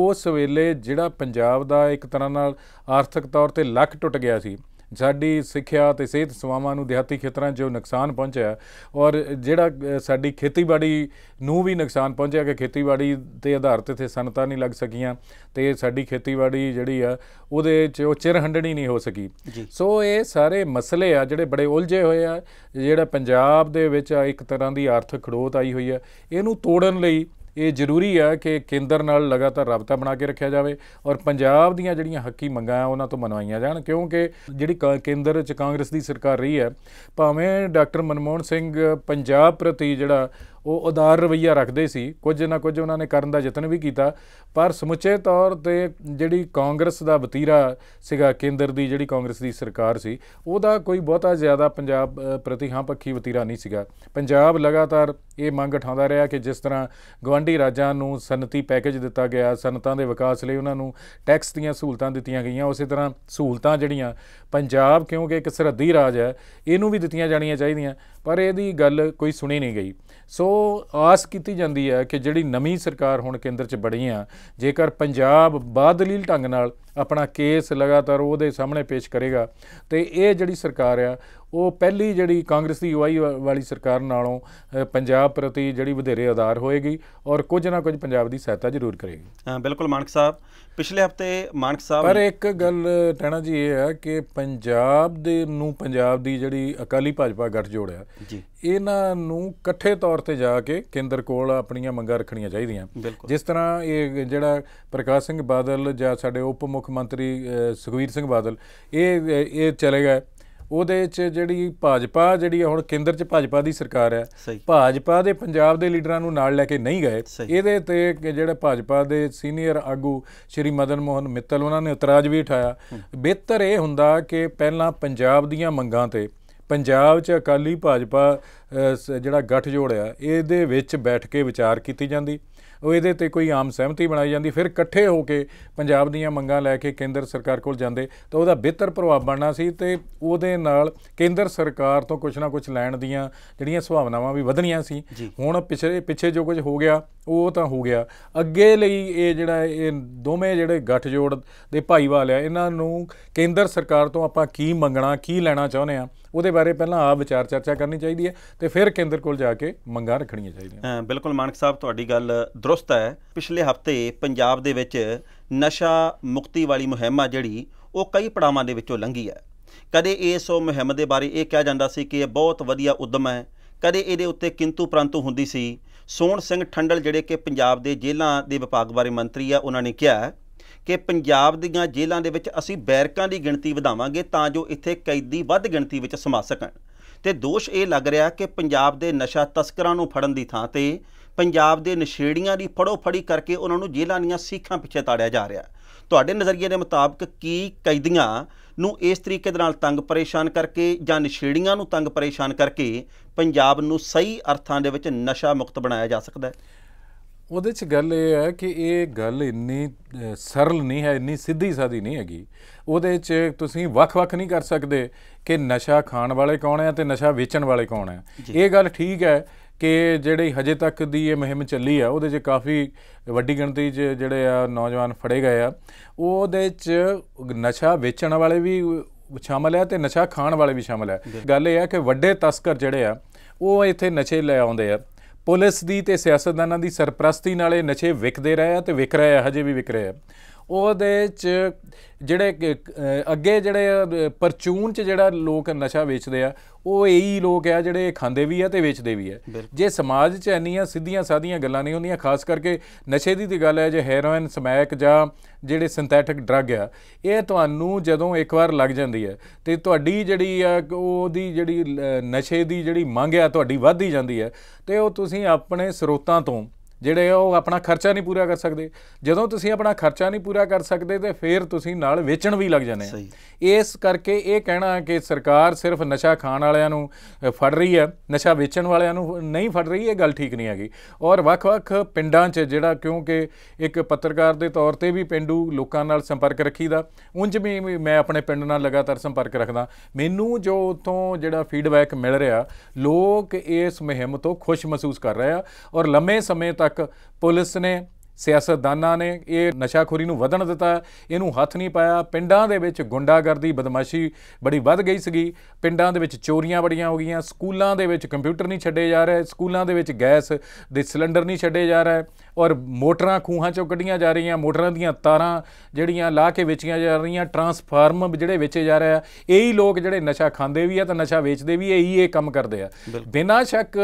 ਉਸ ਵੇਲੇ ਜਿਹੜਾ ਪੰਜਾਬ ਦਾ ਇੱਕ ਤਰ੍ਹਾਂ ਨਾਲ ਆਰਥਿਕ ਤੌਰ ਤੇ ਲੱਕ ਟੁੱਟ ਗਿਆ ਸੀ ਸਾਡੀ ਸਿੱਖਿਆ ਤੇ ਸਿਹਤ ਸੇਵਾਵਾਂ ਨੂੰ ਦਿਹਾਤੀ ਖੇਤਰਾਂ 'ਚ ਨੁਕਸਾਨ ਪਹੁੰਚਿਆ ਔਰ ਜਿਹੜਾ ਸਾਡੀ ਖੇਤੀਬਾੜੀ ਨੂੰ ਵੀ ਨੁਕਸਾਨ ਪਹੁੰਚਿਆ ਕਿ ਖੇਤੀਬਾੜੀ ਤੇ ਆਧਾਰਿਤ ਤੇ ਸਨਤਾਂ ਨਹੀਂ ਲੱਗ ਸਕੀਆਂ ਤੇ ਸਾਡੀ ਖੇਤੀਬਾੜੀ ਜਿਹੜੀ ਆ ਉਹਦੇ 'ਚ ਉਹ ਚਿਰ ਹੰਡਣੀ ਨਹੀਂ ਹੋ ਸਕੀ ਸੋ ਇਹ ਸਾਰੇ ਮਸਲੇ ਆ ਜਿਹੜੇ ਬੜੇ ਉਲਝੇ ਹੋਏ ਆ ਜਿਹੜਾ ਪੰਜਾਬ ਦੇ ਵਿੱਚ ਇੱਕ ਤਰ੍ਹਾਂ ਦੀ ਆਰਥਿਕ ਖੜੋਤ ਆਈ ਹੋਈ ਆ ਇਹਨੂੰ ਤੋੜਨ ਲਈ ਇਹ ਜ਼ਰੂਰੀ ਆ ਕਿ ਕੇਂਦਰ ਨਾਲ ਲਗਾਤਾਰ ਰابطਾ ਬਣਾ ਕੇ ਰੱਖਿਆ ਜਾਵੇ ਔਰ ਪੰਜਾਬ ਦੀਆਂ ਜਿਹੜੀਆਂ ਹੱਕੀ ਮੰਗਾਂ ਆ ਉਹਨਾਂ ਤੋਂ ਮਨਵਾਈਆਂ ਜਾਣ ਕਿਉਂਕਿ ਜਿਹੜੀ ਕੇਂਦਰ ਚ ਕਾਂਗਰਸ ਦੀ ਸਰਕਾਰ ਰਹੀ ਹੈ ਭਾਵੇਂ ਡਾਕਟਰ ਮਨਮੋਹਨ ਸਿੰਘ ਪੰਜਾਬ ਪ੍ਰਤੀ ਜਿਹੜਾ ਉਹ ਉਦਾਰ ਰਵਈਆ ਰੱਖਦੇ ਸੀ ਕੁਝ ਨਾ ਕੁਝ ਉਹਨਾਂ ਨੇ ਕਰਨ ਦਾ ਯਤਨ ਵੀ ਕੀਤਾ ਪਰ ਸਮੁੱਚੇ ਤੌਰ ਤੇ ਜਿਹੜੀ ਕਾਂਗਰਸ ਦਾ ਵਤੀਰਾ ਸੀਗਾ ਕੇਂਦਰ ਦੀ ਜਿਹੜੀ ਕਾਂਗਰਸ ਦੀ ਸਰਕਾਰ ਸੀ ਉਹਦਾ ਕੋਈ ਬਹੁਤਾ ਜ਼ਿਆਦਾ ਪੰਜਾਬ ਪ੍ਰਤੀ ਹਾਂ ਪੱਖੀ ਵਤੀਰਾ ਨਹੀਂ ਸੀਗਾ ਪੰਜਾਬ ਲਗਾਤਾਰ ਇਹ ਮੰਗ ਠਾਉਂਦਾ ਰਿਹਾ ਕਿ ਜਿਸ ਤਰ੍ਹਾਂ ਗਵਾਂਢੀ ਰਾਜਾਂ ਨੂੰ ਸਨਤੀ ਪੈਕੇਜ ਦਿੱਤਾ ਗਿਆ ਸਨਤਾਂ ਦੇ ਵਿਕਾਸ ਲਈ ਉਹਨਾਂ ਨੂੰ ਟੈਕਸ ਦੀਆਂ ਸਹੂਲਤਾਂ ਦਿੱਤੀਆਂ ਗਈਆਂ ਉਸੇ ਤਰ੍ਹਾਂ ਸਹੂਲਤਾਂ ਜਿਹੜੀਆਂ ਪੰਜਾਬ ਕਿਉਂਕਿ ਇੱਕ ਸਰਹੱਦੀ ਰਾਜ ਹੈ ਇਹਨੂੰ ਵੀ ਦਿੱਤੀਆਂ ਜਾਣੀਆਂ ਚਾਹੀਦੀਆਂ ਪਰ ਇਹਦੀ ਗੱਲ ਕੋਈ ਸੁਣੀ ਨਹੀਂ ਗਈ ਸੋ ਆਸ ਕੀਤੀ ਜਾਂਦੀ ਹੈ ਕਿ ਜਿਹੜੀ ਨਵੀਂ ਸਰਕਾਰ ਹੁਣ ਕੇਂਦਰ 'ਚ ਬਣੀ ਆ ਜੇਕਰ ਪੰਜਾਬ ਬਾਦਲੀਲ ਢੰਗ ਨਾਲ ਆਪਣਾ ਕੇਸ ਲਗਾਤਾਰ ਉਹਦੇ ਸਾਹਮਣੇ ਪੇਸ਼ ਕਰੇਗਾ ਤੇ ਇਹ ਜਿਹੜੀ ਸਰਕਾਰ ਆ ਉਹ ਪਹਿਲੀ ਜਿਹੜੀ ਕਾਂਗਰਸ ਦੀ ਯੂਆਈ ਵਾਲੀ ਸਰਕਾਰ ਨਾਲੋਂ ਪੰਜਾਬ ਪ੍ਰਤੀ ਜਿਹੜੀ ਵਧੇਰੇ ਆਧਾਰ ਹੋਏਗੀ ਔਰ ਕੁਝ ਨਾ ਕੁਝ ਪੰਜਾਬ ਦੀ ਸਹਾਇਤਾ ਜ਼ਰੂਰ ਕਰੇਗੀ ਹਾਂ ਬਿਲਕੁਲ ਮਾਨਕ ਸਾਹਿਬ ਪਿਛਲੇ ਹਫਤੇ ਮਾਨਕ ਸਾਹਿਬ ਪਰ ਇੱਕ ਗੱਲ ਟਹਿਣਾ ਜੀ ਇਹ ਹੈ ਕਿ ਪੰਜਾਬ ਦੇ ਨੂੰ ਪੰਜਾਬ ਦੀ ਜਿਹੜੀ ਅਕਾਲੀ ਭਾਜਪਾ ਗੱਠ ਜੋੜਿਆ ਜੀ ਇਹਨਾਂ ਨੂੰ ਇਕੱਠੇ ਤੌਰ ਤੇ ਜਾ ਕੇ ਕੇਂਦਰ ਕੋਲ ਆਪਣੀਆਂ ਮੰਗਾਂ ਰੱਖਣੀਆਂ ਚਾਹੀਦੀਆਂ ਜਿਸ ਤਰ੍ਹਾਂ ਇਹ ਜਿਹੜਾ ਪ੍ਰਕਾਸ਼ ਸਿੰਘ ਬਾਦਲ ਜਾਂ ਸਾਡੇ ਉਪ ਮੁੱਖ ਮੁੱਖ ਮੰਤਰੀ ਸੁਖਵੀਰ ਸਿੰਘ ਬਾਦਲ ਇਹ ਇਹ ਚਲੇ ਗਏ ਉਹਦੇ 'ਚ ਜਿਹੜੀ ਭਾਜਪਾ ਜਿਹੜੀ ਹੁਣ ਕੇਂਦਰ 'ਚ ਭਾਜਪਾ ਦੀ ਸਰਕਾਰ ਹੈ ਭਾਜਪਾ ਦੇ ਪੰਜਾਬ ਦੇ ਲੀਡਰਾਂ ਨੂੰ ਨਾਲ ਲੈ ਕੇ ਨਹੀਂ ਗਏ ਇਹਦੇ ਤੇ ਜਿਹੜੇ ਭਾਜਪਾ ਦੇ ਸੀਨੀਅਰ ਆਗੂ ਸ਼੍ਰੀ ਮਦਨ ਮੋਹਨ ਮਿੱਤਲ ਉਹਨਾਂ ਨੇ ਇਤਰਾਜ਼ ਵੀ ਉਠਾਇਆ ਬਿਹਤਰ ਇਹ ਹੁੰਦਾ ਕਿ ਪਹਿਲਾਂ ਪੰਜਾਬ ਦੀਆਂ ਮੰਗਾਂ ਤੇ ਪੰਜਾਬ 'ਚ ਅਕਾਲੀ ਭਾਜਪਾ ਜਿਹੜਾ ਗੱਠ ਜੋੜਿਆ ਇਹਦੇ ਵਿੱਚ ਬੈਠ ਕੇ ਵਿਚਾਰ ਕੀਤੀ ਜਾਂਦੀ ਉਹ ਇਹਦੇ ਤੇ ਕੋਈ ਆਮ ਸਹਿਮਤੀ ਬਣਾਈ ਜਾਂਦੀ ਫਿਰ ਇਕੱਠੇ ਹੋ ਕੇ ਪੰਜਾਬ ਦੀਆਂ ਮੰਗਾਂ ਲੈ ਕੇ ਕੇਂਦਰ ਸਰਕਾਰ ਕੋਲ ਜਾਂਦੇ ਤਾਂ ਉਹਦਾ ਬਿਹਤਰ ਪ੍ਰਭਾਵ ਬਣਨਾ ਸੀ ਤੇ ਉਹਦੇ ਨਾਲ ਕੇਂਦਰ ਸਰਕਾਰ ਤੋਂ ਕੁਝ ਨਾ ਕੁਝ ਲੈਣ ਦੀਆਂ ਜਿਹੜੀਆਂ ਸੁਭਾਵਨਾਵਾਂ ਵੀ ਵਧਣੀਆਂ ਸੀ ਹੁਣ ਪਿਛਲੇ ਪਿੱਛੇ ਜੋ ਕੁਝ ਹੋ ਗਿਆ ਉਹ ਤਾਂ ਹੋ ਗਿਆ ਅੱਗੇ ਲਈ ਇਹ ਜਿਹੜਾ ਇਹ ਦੋਵੇਂ ਜਿਹੜੇ ਗੱਠਜੋੜ ਦੇ ਭਾਈਵਾਲ ਆ ਇਹਨਾਂ ਨੂੰ ਕੇਂਦਰ ਸਰਕਾਰ ਤੋਂ ਆਪਾਂ ਕੀ ਮੰਗਣਾ ਕੀ ਲੈਣਾ ਚਾਹੁੰਦੇ ਆ ਉਹਦੇ ਬਾਰੇ ਪਹਿਲਾਂ ਆ ਵਿਚਾਰ ਚਰਚਾ ਕਰਨੀ ਚਾਹੀਦੀ ਹੈ ਤੇ ਫਿਰ ਕੇਂਦਰ ਕੋਲ ਜਾ ਕੇ ਮੰਗਾਂ ਰੱਖਣੀਆਂ ਚਾਹੀਦੀਆਂ ਬਿਲਕੁਲ ਮਾਨਕ ਸਾਹਿਬ ਤੁਹਾਡੀ ਗੱਲ ਦਰੁਸਤ ਹੈ ਪਿਛਲੇ ਹਫਤੇ ਪੰਜਾਬ ਦੇ ਵਿੱਚ ਨਸ਼ਾ ਮੁਕਤੀ ਵਾਲੀ ਮੁਹਿੰਮ ਆ ਜਿਹੜੀ ਉਹ ਕਈ ਪੜਾਵਾਂ ਦੇ ਵਿੱਚੋਂ ਲੰਘੀ ਹੈ ਕਦੇ ਇਸ ਉਹ ਮੁਹਿੰਮ ਦੇ ਬਾਰੇ ਇਹ ਕਿਹਾ ਜਾਂਦਾ ਸੀ ਕਿ ਇਹ ਬਹੁਤ ਵਧੀਆ ਉਦਮ ਹੈ ਕਦੇ ਇਹਦੇ ਉੱਤੇ ਕਿੰਤੂ ਪ੍ਰੰਤੂ ਹੁੰਦੀ ਸੀ ਸੋਹਣ ਸਿੰਘ ਠੰਡਲ ਜਿਹੜੇ ਕਿ ਪੰਜਾਬ ਦੇ ਜੇਲ੍ਹਾਂ ਦੇ ਵਿਭਾਗ ਬਾਰੇ ਮੰਤਰੀ ਆ ਉਹਨਾਂ ਨੇ ਕਿਹਾ ਕਿ ਪੰਜਾਬ ਦੀਆਂ ਜੇਲ੍ਹਾਂ ਦੇ ਵਿੱਚ ਅਸੀਂ ਬੈਰਕਾਂ ਦੀ ਗਿਣਤੀ ਵਧਾਵਾਂਗੇ ਤਾਂ ਜੋ ਇੱਥੇ ਕੈਦੀ ਵੱਧ ਗਿਣਤੀ ਵਿੱਚ ਸਮਾ ਸਕਣ ਤੇ ਦੋਸ਼ ਇਹ ਲੱਗ ਰਿਹਾ ਕਿ ਪੰਜਾਬ ਦੇ ਨਸ਼ਾ ਤਸਕਰਾਂ ਨੂੰ ਫੜਨ ਦੀ ਥਾਂ ਤੇ ਪੰਜਾਬ ਦੇ ਨਸ਼ੇੜੀਆਂ ਦੀ ਫੜੋ ਫੜੀ ਕਰਕੇ ਉਹਨਾਂ ਨੂੰ ਜੇਲ੍ਹਾਂ ਦੀਆਂ ਸੀਖਾਂ ਪਿੱਛੇ ਤਾੜਿਆ ਜਾ ਰਿਹਾ ਤੁਹਾਡੇ ਨਜ਼ਰੀਏ ਦੇ ਮੁਤਾਬਕ ਕੀ ਕੈਦੀਆਂ ਨੂੰ ਇਸ ਤਰੀਕੇ ਦੇ ਨਾਲ ਤੰਗ ਪਰੇਸ਼ਾਨ ਕਰਕੇ ਜਾਂ ਨਸ਼ੇੜੀਆਂ ਨੂੰ ਤੰਗ ਪਰੇਸ਼ਾਨ ਕਰਕੇ ਪੰਜਾਬ ਨੂੰ ਸਹੀ ਅਰਥਾਂ ਦੇ ਵਿੱਚ ਨਸ਼ਾ ਮੁਕਤ ਬਣਾਇਆ ਜਾ ਸਕਦਾ ਹੈ ਉਹਦੇ 'ਚ ਗੱਲ ਇਹ ਹੈ ਕਿ ਇਹ ਗੱਲ ਇੰਨੀ ਸਰਲ ਨਹੀਂ ਹੈ ਇੰਨੀ ਸਿੱਧੀ ਸਾਦੀ ਨਹੀਂ ਹੈਗੀ ਉਹਦੇ 'ਚ ਤੁਸੀਂ ਵੱਖ-ਵੱਖ ਨਹੀਂ ਕਰ ਸਕਦੇ ਕਿ ਨਸ਼ਾ ਖਾਣ ਵਾਲੇ ਕੌਣ ਹੈ ਤੇ ਨਸ਼ਾ ਵੇਚਣ ਵਾਲੇ ਕੌਣ ਹੈ ਇਹ ਗੱਲ ਠੀਕ ਹੈ ਕਿ ਜਿਹੜੇ ਹਜੇ ਤੱਕ ਦੀ ਇਹ ਮਹਿੰਮ ਚੱਲੀ ਆ ਉਹਦੇ 'ਚ ਕਾਫੀ ਵੱਡੀ ਗਿਣਤੀ 'ਚ ਜਿਹੜੇ ਆ ਨੌਜਵਾਨ ਫੜੇ ਗਏ ਆ ਉਹਦੇ 'ਚ ਨਸ਼ਾ ਵੇਚਣ ਵਾਲੇ ਵੀ ਸ਼ਾਮਲ ਆ ਤੇ ਨਸ਼ਾ ਖਾਣ ਵਾਲੇ ਵੀ ਸ਼ਾਮਲ ਆ ਗੱਲ ਇਹ ਹੈ ਕਿ ਵੱਡੇ ਤਸਕਰ ਜਿਹੜੇ ਆ ਉਹ ਇੱਥੇ ਨਸ਼ੇ ਲੈ ਆਉਂਦੇ ਆ ਪੁਲਿਸ ਦੀ ਤੇ ਸਿਆਸਤਦਾਨਾਂ ਦੀ ਸਰਪ੍ਰਸਤੀ ਨਾਲੇ ਨਸ਼ੇ ਵਿਕਦੇ ਰਹੇ ਆ ਤੇ ਵਿਕ ਰਹੇ ਆ ਹਜੇ ਵੀ ਵਿਕ ਰਹੇ ਆ ਉਹਦੇ 'ਚ ਜਿਹੜੇ ਅੱਗੇ ਜਿਹੜੇ ਪਰਚੂਨ 'ਚ ਜਿਹੜਾ ਲੋਕ ਨਸ਼ਾ ਵੇਚਦੇ ਆ ਉਹ ਇਹੀ ਲੋਕ ਆ ਜਿਹੜੇ ਖਾਂਦੇ ਵੀ ਆ ਤੇ ਵੇਚਦੇ ਵੀ ਆ ਜੇ ਸਮਾਜ 'ਚ ਇੰਨੀਆਂ ਸਿੱਧੀਆਂ ਸਾਧੀਆਂ ਗੱਲਾਂ ਨਹੀਂ ਹੁੰਦੀਆਂ ਖਾਸ ਕਰਕੇ ਨਸ਼ੇ ਦੀ ਦੀ ਗੱਲ ਹੈ ਜੇ ਹੈਰੋਇਨ ਸਮੈਕ ਜਾਂ ਜਿਹੜੇ ਸਿੰਥੈਟਿਕ ਡਰੱਗ ਆ ਇਹ ਤੁਹਾਨੂੰ ਜਦੋਂ ਇੱਕ ਵਾਰ ਲੱਗ ਜਾਂਦੀ ਹੈ ਤੇ ਤੁਹਾਡੀ ਜਿਹੜੀ ਆ ਉਹਦੀ ਜਿਹੜੀ ਨਸ਼ੇ ਦੀ ਜਿਹੜੀ ਮੰਗ ਆ ਤੁਹਾਡੀ ਵਧਦੀ ਜਾਂਦੀ ਹੈ ਤੇ ਉਹ ਤੁਸੀਂ ਆਪਣੇ ਸਰੋਤਾਂ ਤੋਂ ਜਿਹੜੇ ਉਹ ਆਪਣਾ ਖਰਚਾ ਨਹੀਂ ਪੂਰਾ ਕਰ ਸਕਦੇ ਜਦੋਂ ਤੁਸੀਂ ਆਪਣਾ ਖਰਚਾ ਨਹੀਂ ਪੂਰਾ ਕਰ ਸਕਦੇ ਤੇ ਫਿਰ ਤੁਸੀਂ ਨਾਲ ਵੇਚਣ ਵੀ ਲੱਗ ਜਾਂਦੇ ਆ ਇਸ ਕਰਕੇ ਇਹ ਕਹਿਣਾ ਕਿ ਸਰਕਾਰ ਸਿਰਫ ਨਸ਼ਾ ਖਾਣ ਵਾਲਿਆਂ ਨੂੰ ਫੜ ਰਹੀ ਹੈ ਨਸ਼ਾ ਵੇਚਣ ਵਾਲਿਆਂ ਨੂੰ ਨਹੀਂ ਫੜ ਰਹੀ ਇਹ ਗੱਲ ਠੀਕ ਨਹੀਂ ਹੈਗੀ ਔਰ ਵੱਖ-ਵੱਖ ਪਿੰਡਾਂ 'ਚ ਜਿਹੜਾ ਕਿਉਂਕਿ ਇੱਕ ਪੱਤਰਕਾਰ ਦੇ ਤੌਰ ਤੇ ਵੀ ਪਿੰਡੂ ਲੋਕਾਂ ਨਾਲ ਸੰਪਰਕ ਰੱਖੀਦਾ ਉਂਝ ਵੀ ਮੈਂ ਆਪਣੇ ਪਿੰਡ ਨਾਲ ਲਗਾਤਾਰ ਸੰਪਰਕ ਰੱਖਦਾ ਮੈਨੂੰ ਜੋ ਉਥੋਂ ਜਿਹੜਾ ਫੀਡਬੈਕ ਮਿਲ ਰਿਹਾ ਲੋਕ ਇਸ ਮਹਿੰਮ ਤੋਂ ਖੁਸ਼ ਮਹਿਸੂਸ ਕਰ ਰਹੇ ਆ ਔਰ ਲੰਮੇ ਸਮੇਂ ਤੱਕ ਤੱਕ ਪੁਲਿਸ ਨੇ ਸਿਆਸਤਦਾਨਾਂ ਨੇ ਇਹ ਨਸ਼ਾਖੋਰੀ ਨੂੰ ਵਧਣ ਦਿੱਤਾ ਇਹਨੂੰ ਹੱਥ ਨਹੀਂ ਪਾਇਆ ਪਿੰਡਾਂ ਦੇ ਵਿੱਚ ਗੁੰਡਾਗਰਦੀ ਬਦਮਾਸ਼ੀ ਬੜੀ ਵੱਧ ਗਈ ਸੀਗੀ ਪਿੰਡਾਂ ਦੇ ਵਿੱਚ ਚੋਰੀਆਂ ਬੜੀਆਂ ਹੋ ਗਈਆਂ ਸਕੂਲਾਂ ਦੇ ਵਿੱਚ ਕੰਪਿਊਟਰ ਨਹੀਂ ਛੱਡੇ ਜਾ ਰਹੇ ਸਕੂਲਾਂ ਦੇ ਵਿੱਚ ਗੈਸ ਦੇ ਸਿਲੰਡਰ ਨਹੀਂ ਛੱਡੇ ਜਾ ਰਹੇ ਔਰ ਮੋਟਰਾਂ ਖੂਹਾਂ ਚੋਂ ਕੱਢੀਆਂ ਜਾ ਰਹੀਆਂ ਮੋਟਰਾਂ ਦੀਆਂ ਤਾਰਾਂ ਜਿਹੜੀਆਂ ਲਾ ਕੇ ਵੇਚੀਆਂ ਜਾ ਰਹੀਆਂ ਟਰਾਂਸਫਾਰਮ ਜਿਹੜੇ ਵੇਚੇ ਜਾ ਰਹੇ ਆ ਇਹੀ ਲੋਕ ਜਿਹੜੇ ਨਸ਼ਾ ਖਾਂਦੇ ਵੀ ਆ ਤਾਂ ਨਸ਼ਾ ਵੇਚਦੇ ਵੀ ਇਹੀ ਇਹ ਕੰਮ ਕਰਦੇ ਆ ਬਿਨਾਂ ਸ਼ੱਕ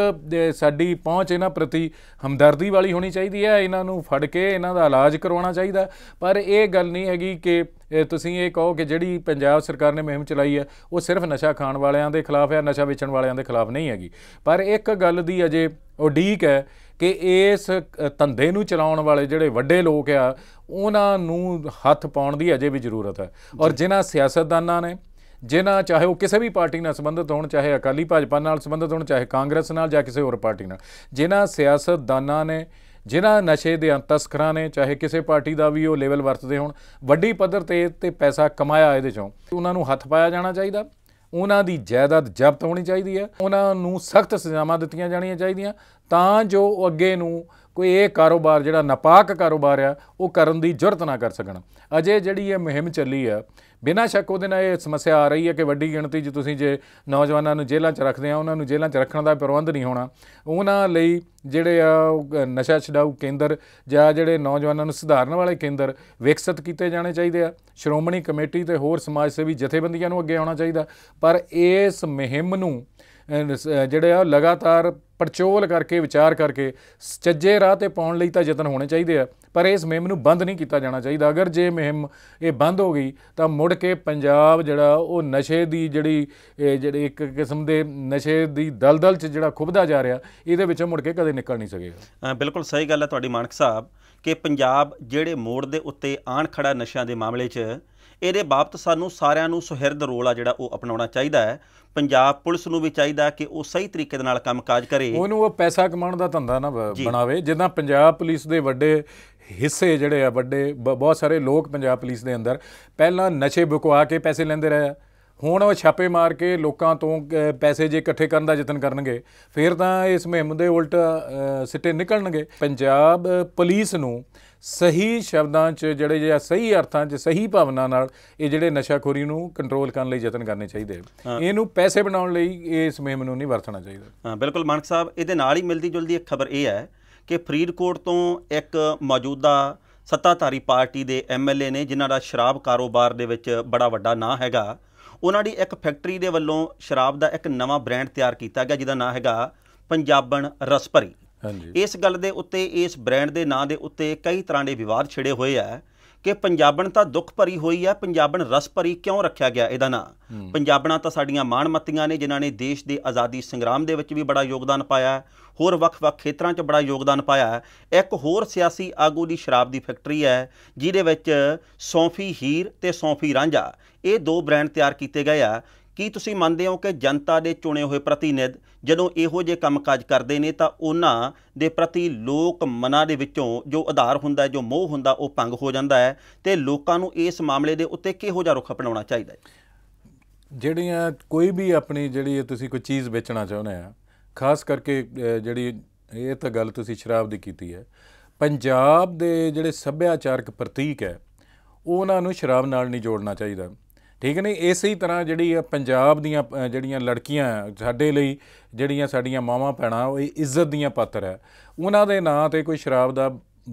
ਸਾਡੀ ਪਹੁੰਚ ਇਹਨਾਂ ਪ੍ਰਤੀ ਹਮਦਰਦੀ ਵਾਲੀ ਹੋਣੀ ਚਾਹੀਦੀ ਹੈ ਇਹਨਾਂ ਨੂੰ ਫੜ ਕੇ ਇਹਨਾਂ ਦਾ ਇਲਾਜ ਕਰਵਾਉਣਾ ਚਾਹੀਦਾ ਪਰ ਇਹ ਗੱਲ ਨਹੀਂ ਹੈਗੀ ਕਿ ਤੁਸੀਂ ਇਹ ਕਹੋ ਕਿ ਜਿਹੜੀ ਪੰਜਾਬ ਸਰਕਾਰ ਨੇ ਮਹਿਮ ਚਲਾਈ ਹੈ ਉਹ ਸਿਰਫ ਨਸ਼ਾ ਖਾਣ ਵਾਲਿਆਂ ਦੇ ਖਿਲਾਫ ਹੈ ਨਸ਼ਾ ਵੇਚਣ ਵਾਲਿਆਂ ਦੇ ਖਿਲਾਫ ਨਹੀਂ ਹੈਗੀ ਪਰ ਇੱਕ ਗੱਲ ਦੀ ਅਜੇ ਉਡੀਕ ਹੈ ਕਿ ਇਸ ਧੰਦੇ ਨੂੰ ਚਲਾਉਣ ਵਾਲੇ ਜਿਹੜੇ ਵੱਡੇ ਲੋਕ ਆ ਉਹਨਾਂ ਨੂੰ ਹੱਥ ਪਾਉਣ ਦੀ ਅਜੇ ਵੀ ਜ਼ਰੂਰਤ ਹੈ ਔਰ ਜਿਨ੍ਹਾਂ ਸਿਆਸਤਦਾਨਾਂ ਨੇ ਜਿਨ੍ਹਾਂ ਚਾਹੇ ਉਹ ਕਿਸੇ ਵੀ ਪਾਰਟੀ ਨਾਲ ਸੰਬੰਧਿਤ ਹੋਣ ਚਾਹੇ ਅਕਾਲੀ ਭਾਜਪਾ ਨਾਲ ਸੰਬੰਧਿਤ ਹੋਣ ਚਾਹੇ ਕਾਂਗਰਸ ਨਾਲ ਜਾਂ ਕਿਸੇ ਹੋਰ ਪਾਰਟੀ ਨਾਲ ਜਿਨ੍ਹਾਂ ਸਿਆਸਤਦਾਨਾਂ ਨੇ ਜਿਨ੍ਹਾਂ ਨਸ਼ੇ ਦੇ ਅੰਤਸਕਰਾਂ ਨੇ ਚਾਹੇ ਕਿਸੇ ਪਾਰਟੀ ਦਾ ਵੀ ਉਹ ਲੈਵਲ ਵਰਤਦੇ ਹੋਣ ਵੱਡੀ ਪੱਧਰ ਤੇ ਤੇ ਪੈਸਾ ਕਮਾਇਆ ਇਹਦੇ ਚੋਂ ਉਹਨਾਂ ਨੂੰ ਹੱਥ ਪਾਇਆ ਜਾਣਾ ਚਾਹੀਦਾ ਉਹਨਾਂ ਦੀ ਜਾਇਦਾਦ ਜ਼ਬਤ ਹੋਣੀ ਚਾਹੀਦੀ ਹੈ ਉਹਨਾਂ ਨੂੰ ਸਖਤ ਸਜ਼ਾਵਾਂ ਦਿੱਤੀਆਂ ਜਾਣੀਆਂ ਚਾਹੀਦੀਆਂ ਤਾਂ ਜੋ ਅੱਗੇ ਨੂੰ ਕੋਈ ਇਹ ਕਾਰੋਬਾਰ ਜਿਹੜਾ ਨਪਾਕ ਕਾਰੋਬਾਰ ਆ ਉਹ ਕਰਨ ਦੀ ਜੁਰਤ ਨਾ ਕਰ ਸਕਣ ਅਜੇ ਜਿਹੜੀ ਇਹ ਮੁਹਿੰਮ ਚੱਲੀ ਆ ਬਿਨਾਂ ਸ਼ੱਕ ਉਹਦੇ ਨਾਲ ਇਹ ਸਮੱਸਿਆ ਆ ਰਹੀ ਹੈ ਕਿ ਵੱਡੀ ਗਿਣਤੀ ਜੇ ਤੁਸੀਂ ਜੇ ਨੌਜਵਾਨਾਂ ਨੂੰ ਜੇਲ੍ਹਾਂ 'ਚ ਰੱਖਦੇ ਆ ਉਹਨਾਂ ਨੂੰ ਜੇਲ੍ਹਾਂ 'ਚ ਰੱਖਣ ਦਾ ਪ੍ਰਬੰਧ ਨਹੀਂ ਹੋਣਾ ਉਹਨਾਂ ਲਈ ਜਿਹੜੇ ਆ ਨਸ਼ਾ ਛਡਾਊ ਕੇਂਦਰ ਜਾਂ ਜਿਹੜੇ ਨੌਜਵਾਨਾਂ ਨੂੰ ਸੁਧਾਰਨ ਵਾਲੇ ਕੇਂਦਰ ਵਿਕਸਿਤ ਕੀਤੇ ਜਾਣੇ ਚਾਹੀਦੇ ਆ ਸ਼੍ਰੋਮਣੀ ਕਮੇਟੀ ਤੇ ਹੋਰ ਸਮਾਜ ਸੇਵੀ ਜਥੇਬੰਦੀਆਂ ਨੂੰ ਅੱਗੇ ਆਉਣਾ ਚਾਹੀਦਾ ਪਰ ਇਸ ਮੁਹਿੰਮ ਨੂੰ Uh, ਜਿਹੜੇ ਆ ਲਗਾਤਾਰ ਪਰਚੋਲ ਕਰਕੇ ਵਿਚਾਰ ਕਰਕੇ ਸੱਜੇ ਰਾਹ ਤੇ ਪਾਉਣ ਲਈ ਤਾਂ ਯਤਨ ਹੋਣੇ ਚਾਹੀਦੇ ਆ ਪਰ ਇਸ ਮਹਿਮ ਨੂੰ ਬੰਦ ਨਹੀਂ ਕੀਤਾ ਜਾਣਾ ਚਾਹੀਦਾ ਅਗਰ ਜੇ ਮਹਿਮ ਇਹ ਬੰਦ ਹੋ ਗਈ ਤਾਂ ਮੁੜ ਕੇ ਪੰਜਾਬ ਜਿਹੜਾ ਉਹ ਨਸ਼ੇ ਦੀ ਜਿਹੜੀ ਜਿਹੜੇ ਇੱਕ ਕਿਸਮ ਦੇ ਨਸ਼ੇ ਦੀ ਦਲਦਲ 'ਚ ਜਿਹੜਾ ਖੁੱਬਦਾ ਜਾ ਰਿਹਾ ਇਹਦੇ ਵਿੱਚੋਂ ਮੁੜ ਕੇ ਕਦੇ ਨਿਕਲ ਨਹੀਂ ਸਕੇਗਾ ਬਿਲਕੁਲ ਸਹੀ ਗੱਲ ਹੈ ਤੁਹਾਡੀ ਮਾਨਕ ਸਾਹਿਬ ਕਿ ਪੰਜਾਬ ਜਿਹੜੇ ਮੋੜ ਦੇ ਉੱਤੇ ਆਣ ਖੜਾ ਨਸ਼ਿਆਂ ਦੇ ਮਾਮਲੇ 'ਚ ਇਹਦੇ ਬਾਬਤ ਸਾਨੂੰ ਸਾਰਿਆਂ ਨੂੰ ਸੁਹਿਰਦ ਰੋਲ ਆ ਜਿਹੜਾ ਉਹ ਅਪਣਾਉਣਾ ਚਾਹੀਦਾ ਹੈ ਪੰਜਾਬ ਪੁਲਿਸ ਨੂੰ ਵੀ ਚਾਹੀਦਾ ਕਿ ਉਹ ਸਹੀ ਤਰੀਕੇ ਦੇ ਨਾਲ ਕੰਮਕਾਜ ਕਰੇ ਉਹਨੂੰ ਉਹ ਪੈਸਾ ਕਮਾਉਣ ਦਾ ਧੰਦਾ ਨਾ ਬਣਾਵੇ ਜਿੱਦਾਂ ਪੰਜਾਬ ਪੁਲਿਸ ਦੇ ਵੱਡੇ ਹਿੱਸੇ ਜਿਹੜੇ ਆ ਵੱਡੇ ਬਹੁਤ ਸਾਰੇ ਲੋਕ ਪੰਜਾਬ ਪੁਲਿਸ ਦੇ ਅੰਦਰ ਪਹਿਲਾਂ ਨਸ਼ੇ ਬੁਕਵਾ ਕੇ ਪੈਸੇ ਲੈਂਦੇ ਰਹੇ ਆ ਹੁਣ ਉਹ ਛਾਪੇ ਮਾਰ ਕੇ ਲੋਕਾਂ ਤੋਂ ਪੈਸੇ ਜੇ ਇਕੱਠੇ ਕਰਨ ਦਾ ਯਤਨ ਕਰਨਗੇ ਫਿਰ ਤਾਂ ਇਸ ਮੁਹਿੰਮ ਦੇ ਉਲਟ ਸਿੱਟੇ ਨਿਕਲਣਗੇ ਪੰਜਾਬ ਪੁਲਿਸ ਨੂੰ ਸਹੀ ਸ਼ਬਦਾਂ 'ਚ ਜਿਹੜੇ ਜਿਹੜਾ ਸਹੀ ਅਰਥਾਂ 'ਚ ਸਹੀ ਭਾਵਨਾ ਨਾਲ ਇਹ ਜਿਹੜੇ ਨਸ਼ਾਖੋਰੀ ਨੂੰ ਕੰਟਰੋਲ ਕਰਨ ਲਈ ਯਤਨ ਕਰਨੇ ਚਾਹੀਦੇ ਇਹਨੂੰ ਪੈਸੇ ਬਣਾਉਣ ਲਈ ਇਸ ਮੁਹਿੰਮ ਨੂੰ ਨਹੀਂ ਵਰਤਣਾ ਚਾਹੀਦਾ ਹਾਂ ਬਿਲਕੁਲ ਮਾਨਕ ਸਾਹਿਬ ਇਹਦੇ ਨਾਲ ਹੀ ਮਿਲਦੀ ਜੁਲਦੀ ਇੱਕ ਖਬਰ ਇਹ ਹੈ ਕਿ ਫਰੀਦਕੋਟ ਤੋਂ ਇੱਕ ਮੌਜੂਦਾ ਸੱਤਾਧਾਰੀ ਪਾਰਟੀ ਦੇ ਐਮਐਲਏ ਨੇ ਜਿਨ੍ਹਾਂ ਦਾ ਸ਼ਰਾਬ ਕਾਰੋਬਾਰ ਦੇ ਵਿੱਚ ਬੜਾ ਵੱਡਾ ਨਾਂ ਹੈਗਾ ਉਹਨਾਂ ਦੀ ਇੱਕ ਫੈਕਟਰੀ ਦੇ ਵੱਲੋਂ ਸ਼ਰਾਬ ਦਾ ਇੱਕ ਨਵਾਂ ਬ੍ਰਾਂਡ ਤਿਆਰ ਕੀਤਾ ਗਿਆ ਜਿਹਦਾ ਨਾਂ ਹੈਗਾ ਪੰਜਾਬਣ ਰਸਪਰੀ ਇਸ ਗੱਲ ਦੇ ਉੱਤੇ ਇਸ ਬ੍ਰਾਂਡ ਦੇ ਨਾਂ ਦੇ ਉੱਤੇ ਕਈ ਤਰ੍ਹਾਂ ਦੇ ਵਿਵਾਦ ਛਿੜੇ ਹੋਏ ਆ ਕਿ ਪੰਜਾਬਣ ਤਾਂ ਦੁੱਖ ਭਰੀ ਹੋਈ ਹੈ ਪੰਜਾਬਣ ਰਸ ਭਰੀ ਕਿਉਂ ਰੱਖਿਆ ਗਿਆ ਇਹਦਾ ਨਾਂ ਪੰਜਾਬਣਾ ਤਾਂ ਸਾਡੀਆਂ ਮਾਣਮੱਤੀਆਂ ਨੇ ਜਿਨ੍ਹਾਂ ਨੇ ਦੇਸ਼ ਦੇ ਆਜ਼ਾਦੀ ਸੰਗਰਾਮ ਦੇ ਵਿੱਚ ਵੀ ਬੜਾ ਯੋਗਦਾਨ ਪਾਇਆ ਹੋਰ ਵੱਖ-ਵੱਖ ਖੇਤਰਾਂ 'ਚ ਬੜਾ ਯੋਗਦਾਨ ਪਾਇਆ ਇੱਕ ਹੋਰ ਸਿਆਸੀ ਆਗੂ ਦੀ ਸ਼ਰਾਬ ਦੀ ਫੈਕਟਰੀ ਹੈ ਜਿਹਦੇ ਵਿੱਚ ਸੌਫੀ ਹੀਰ ਤੇ ਸੌਫੀ ਰਾਂਝਾ ਇਹ ਦੋ ਬ੍ਰਾਂਡ ਤਿਆਰ ਕੀਤੇ ਗਏ ਆ ਕੀ ਤੁਸੀਂ ਮੰਨਦੇ ਹੋ ਕਿ ਜਨਤਾ ਦੇ ਚੁਣੇ ਹੋਏ ਪ੍ਰਤੀਨਿਧ ਜਦੋਂ ਇਹੋ ਜੇ ਕੰਮਕਾਜ ਕਰਦੇ ਨੇ ਤਾਂ ਉਹਨਾਂ ਦੇ ਪ੍ਰਤੀ ਲੋਕ ਮਨਾਂ ਦੇ ਵਿੱਚੋਂ ਜੋ ਆਧਾਰ ਹੁੰਦਾ ਜੋ ਮੋਹ ਹੁੰਦਾ ਉਹ ਪੰਗ ਹੋ ਜਾਂਦਾ ਹੈ ਤੇ ਲੋਕਾਂ ਨੂੰ ਇਸ ਮਾਮਲੇ ਦੇ ਉੱਤੇ ਕਿਹੋ ਜਿਹਾ ਰੁਖ ਅਪਣਾਉਣਾ ਚਾਹੀਦਾ ਹੈ ਜਿਹੜੀਆਂ ਕੋਈ ਵੀ ਆਪਣੀ ਜਿਹੜੀ ਤੁਸੀਂ ਕੋਈ ਚੀਜ਼ ਵੇਚਣਾ ਚਾਹੁੰਦੇ ਆ ਖਾਸ ਕਰਕੇ ਜਿਹੜੀ ਇਹ ਤਾਂ ਗੱਲ ਤੁਸੀਂ ਸ਼ਰਾਬ ਦੀ ਕੀਤੀ ਹੈ ਪੰਜਾਬ ਦੇ ਜਿਹੜੇ ਸੱਭਿਆਚਾਰਕ ਪ੍ਰਤੀਕ ਹੈ ਉਹਨਾਂ ਨੂੰ ਸ਼ਰਾਬ ਨਾਲ ਨਹੀਂ ਜੋੜਨਾ ਚਾਹੀਦਾ ਠੀਕ ਨਹੀਂ ਇਸੇ ਹੀ ਤਰ੍ਹਾਂ ਜਿਹੜੀ ਆ ਪੰਜਾਬ ਦੀਆਂ ਜਿਹੜੀਆਂ ਲੜਕੀਆਂ ਸਾਡੇ ਲਈ ਜਿਹੜੀਆਂ ਸਾਡੀਆਂ ਮਾਵਾਂ ਪੈਣਾ ਉਹ ਇੱਜ਼ਤ ਦੀਆਂ ਪਾਤਰ ਹੈ ਉਹਨਾਂ ਦੇ ਨਾਂ ਤੇ ਕੋਈ ਸ਼ਰਾਬ ਦਾ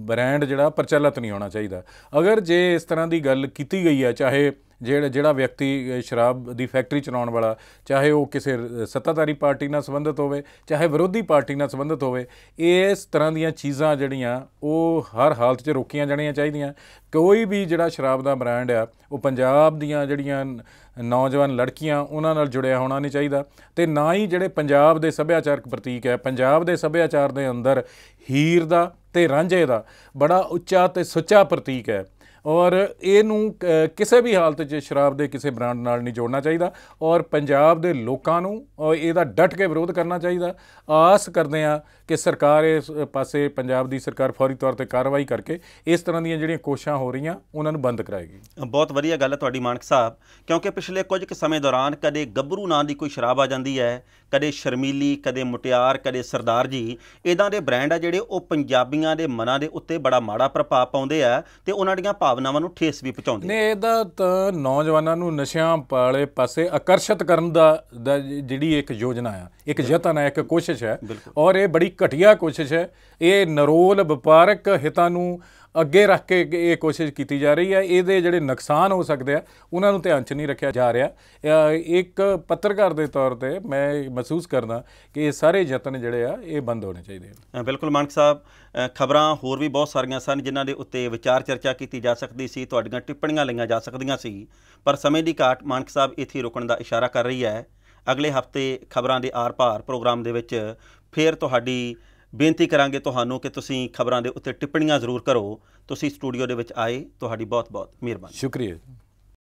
ਬ੍ਰਾਂਡ ਜਿਹੜਾ ਪ੍ਰਚਲਿਤ ਨਹੀਂ ਹੋਣਾ ਚਾਹੀਦਾ ਅਗਰ ਜੇ ਇਸ ਤਰ੍ਹਾਂ ਦੀ ਗੱਲ ਕੀਤੀ ਗਈ ਹੈ ਚਾਹੇ ਜਿਹੜਾ ਜਿਹੜਾ ਵਿਅਕਤੀ ਸ਼ਰਾਬ ਦੀ ਫੈਕਟਰੀ ਚਲਾਉਣ ਵਾਲਾ ਚਾਹੇ ਉਹ ਕਿਸੇ ਸੱਤਾਧਾਰੀ ਪਾਰਟੀ ਨਾਲ ਸੰਬੰਧਿਤ ਹੋਵੇ ਚਾਹੇ ਵਿਰੋਧੀ ਪਾਰਟੀ ਨਾਲ ਸੰਬੰਧਿਤ ਹੋਵੇ ਇਸ ਤਰ੍ਹਾਂ ਦੀਆਂ ਚੀਜ਼ਾਂ ਜਿਹੜੀਆਂ ਉਹ ਹਰ ਹਾਲਤ 'ਚ ਰੋਕੀਆਂ ਜਾਣੀਆਂ ਚਾਹੀਦੀਆਂ ਕੋਈ ਵੀ ਜਿਹੜਾ ਸ਼ਰਾਬ ਦਾ ਬ੍ਰਾਂਡ ਆ ਉਹ ਪੰਜਾਬ ਦੀਆਂ ਜਿਹੜੀਆਂ ਨੌਜਵਾਨ ਲੜਕੀਆਂ ਉਹਨਾਂ ਨਾਲ ਜੁੜਿਆ ਹੋਣਾ ਨਹੀਂ ਚਾਹੀਦਾ ਤੇ ਨਾ ਹੀ ਜਿਹੜੇ ਪੰਜਾਬ ਦੇ ਸੱਭਿਆਚਾਰਕ ਪ੍ਰਤੀਕ ਹੈ ਪੰਜਾਬ ਦੇ ਸੱਭਿਆਚਾਰ ਦੇ ਅੰਦਰ ਹੀਰ ਦਾ ਤੇ ਰਾਂਝੇ ਦਾ ਬੜਾ ਉੱਚਾ ਤੇ ਸੁੱਚਾ ਪ੍ਰਤੀਕ ਹੈ ਔਰ ਇਹਨੂੰ ਕਿਸੇ ਵੀ ਹਾਲਤ 'ਚ ਸ਼ਰਾਬ ਦੇ ਕਿਸੇ ਬ੍ਰਾਂਡ ਨਾਲ ਨਹੀਂ ਜੋੜਨਾ ਚਾਹੀਦਾ ਔਰ ਪੰਜਾਬ ਦੇ ਲੋਕਾਂ ਨੂੰ ਇਹਦਾ ਡਟ ਕੇ ਵਿਰੋਧ ਕਰਨਾ ਚਾਹੀਦਾ ਆਸ ਕਰਦੇ ਆ ਕਿ ਸਰਕਾਰ ਇਸ ਪਾਸੇ ਪੰਜਾਬ ਦੀ ਸਰਕਾਰ ਫੌਰੀ ਤੌਰ ਤੇ ਕਾਰਵਾਈ ਕਰਕੇ ਇਸ ਤਰ੍ਹਾਂ ਦੀਆਂ ਜਿਹੜੀਆਂ ਕੋਸ਼ਿਸ਼ਾਂ ਹੋ ਰਹੀਆਂ ਉਹਨਾਂ ਨੂੰ ਬੰਦ ਕਰਾਏਗੀ ਬਹੁਤ ਵਧੀਆ ਗੱਲ ਹੈ ਤੁਹਾਡੀ ਮਾਨਕ ਸਾਹਿਬ ਕਿਉਂਕਿ ਪਿਛਲੇ ਕੁਝ ਕੁ ਸਮੇਂ ਦੌਰਾਨ ਕਦੇ ਗੱਭਰੂ ਨਾਂ ਦੀ ਕੋਈ ਸ਼ਰਾਬ ਆ ਜਾਂਦੀ ਹੈ ਕਦੇ ਸ਼ਰਮੀਲੀ ਕਦੇ ਮੁਟਿਆਰ ਕਦੇ ਸਰਦਾਰ ਜੀ ਇਦਾਂ ਦੇ ਬ੍ਰਾਂਡ ਆ ਜਿਹੜੇ ਉਹ ਪੰਜਾਬੀਆਂ ਦੇ ਮਨਾਂ ਦੇ ਉੱਤੇ ਬੜਾ ਮਾੜਾ ਪ੍ਰਭਾਵ ਪਾਉਂਦੇ ਆ ਤੇ ਉਹਨਾਂ ਦੀਆਂ ਭਾਵਨਾਵਾਂ ਨੂੰ ਠੇਸ ਵੀ ਪਹੁੰਚਾਉਂਦੇ ਨੇ ਇਹਦਾ ਤਾਂ ਨੌਜਵਾਨਾਂ ਨੂੰ ਨਸ਼ਿਆਂ ਵਾਲੇ ਪਾਸੇ ਆਕਰਸ਼ਿਤ ਕਰਨ ਦਾ ਜਿਹੜੀ ਇੱਕ ਯੋਜਨਾ ਆ ਇੱਕ ਯਤਨ ਹੈ ਇੱਕ ਕੋਸ਼ਿਸ਼ ਹੈ ਔਰ ਇਹ ਬੜੀ ਘਟੀਆ ਕੋਸ਼ਿਸ਼ ਹੈ ਇਹ ਨਰੋਲ ਵਪਾਰਕ ਹਿਤਾਂ ਨੂੰ ਅੱਗੇ ਰੱਖ ਕੇ ਇਹ ਕੋਸ਼ਿਸ਼ ਕੀਤੀ ਜਾ ਰਹੀ ਹੈ ਇਹਦੇ ਜਿਹੜੇ ਨੁਕਸਾਨ ਹੋ ਸਕਦੇ ਆ ਉਹਨਾਂ ਨੂੰ ਧਿਆਨ 'ਚ ਨਹੀਂ ਰੱਖਿਆ ਜਾ ਰਿਹਾ ਇੱਕ ਪੱਤਰਕਾਰ ਦੇ ਤੌਰ ਤੇ ਮੈਂ ਮਹਿਸੂਸ ਕਰਦਾ ਕਿ ਇਹ ਸਾਰੇ ਯਤਨ ਜਿਹੜੇ ਆ ਇਹ ਬੰਦ ਹੋਣੇ ਚਾਹੀਦੇ ਆ ਬਿਲਕੁਲ ਮਾਨਕ ਸਾਹਿਬ ਖਬਰਾਂ ਹੋਰ ਵੀ ਬਹੁਤ ਸਾਰੀਆਂ ਸਨ ਜਿਨ੍ਹਾਂ ਦੇ ਉੱਤੇ ਵਿਚਾਰ ਚਰਚਾ ਕੀਤੀ ਜਾ ਸਕਦੀ ਸੀ ਤੁਹਾਡੀਆਂ ਟਿੱਪਣੀਆਂ ਲਈਆਂ ਜਾ ਸਕਦੀਆਂ ਸੀ ਪਰ ਸਮੇਂ ਦੀ ਘਾਟ ਮਾਨਕ ਸਾਹਿਬ ਇੱਥੇ ਰੁਕਣ ਦਾ ਇਸ਼ਾਰਾ ਕਰ ਰਹੀ ਹੈ ਅਗਲੇ ਹਫਤੇ ਖਬਰਾਂ ਦੇ ਆਰ-ਪਾਰ ਪ੍ਰੋਗਰਾਮ ਦੇ ਵਿੱਚ ਫੇਰ ਤੁਹਾਡੀ ਬੇਨਤੀ ਕਰਾਂਗੇ ਤੁਹਾਨੂੰ ਕਿ ਤੁਸੀਂ ਖਬਰਾਂ ਦੇ ਉੱਤੇ ਟਿੱਪਣੀਆਂ ਜ਼ਰੂਰ ਕਰੋ ਤੁਸੀਂ ਸਟੂਡੀਓ ਦੇ ਵਿੱਚ ਆਏ ਤੁਹਾਡੀ ਬਹੁਤ-ਬਹੁਤ ਮਿਹਰਬਾਨੀ ਸ਼ੁਕਰੀਆ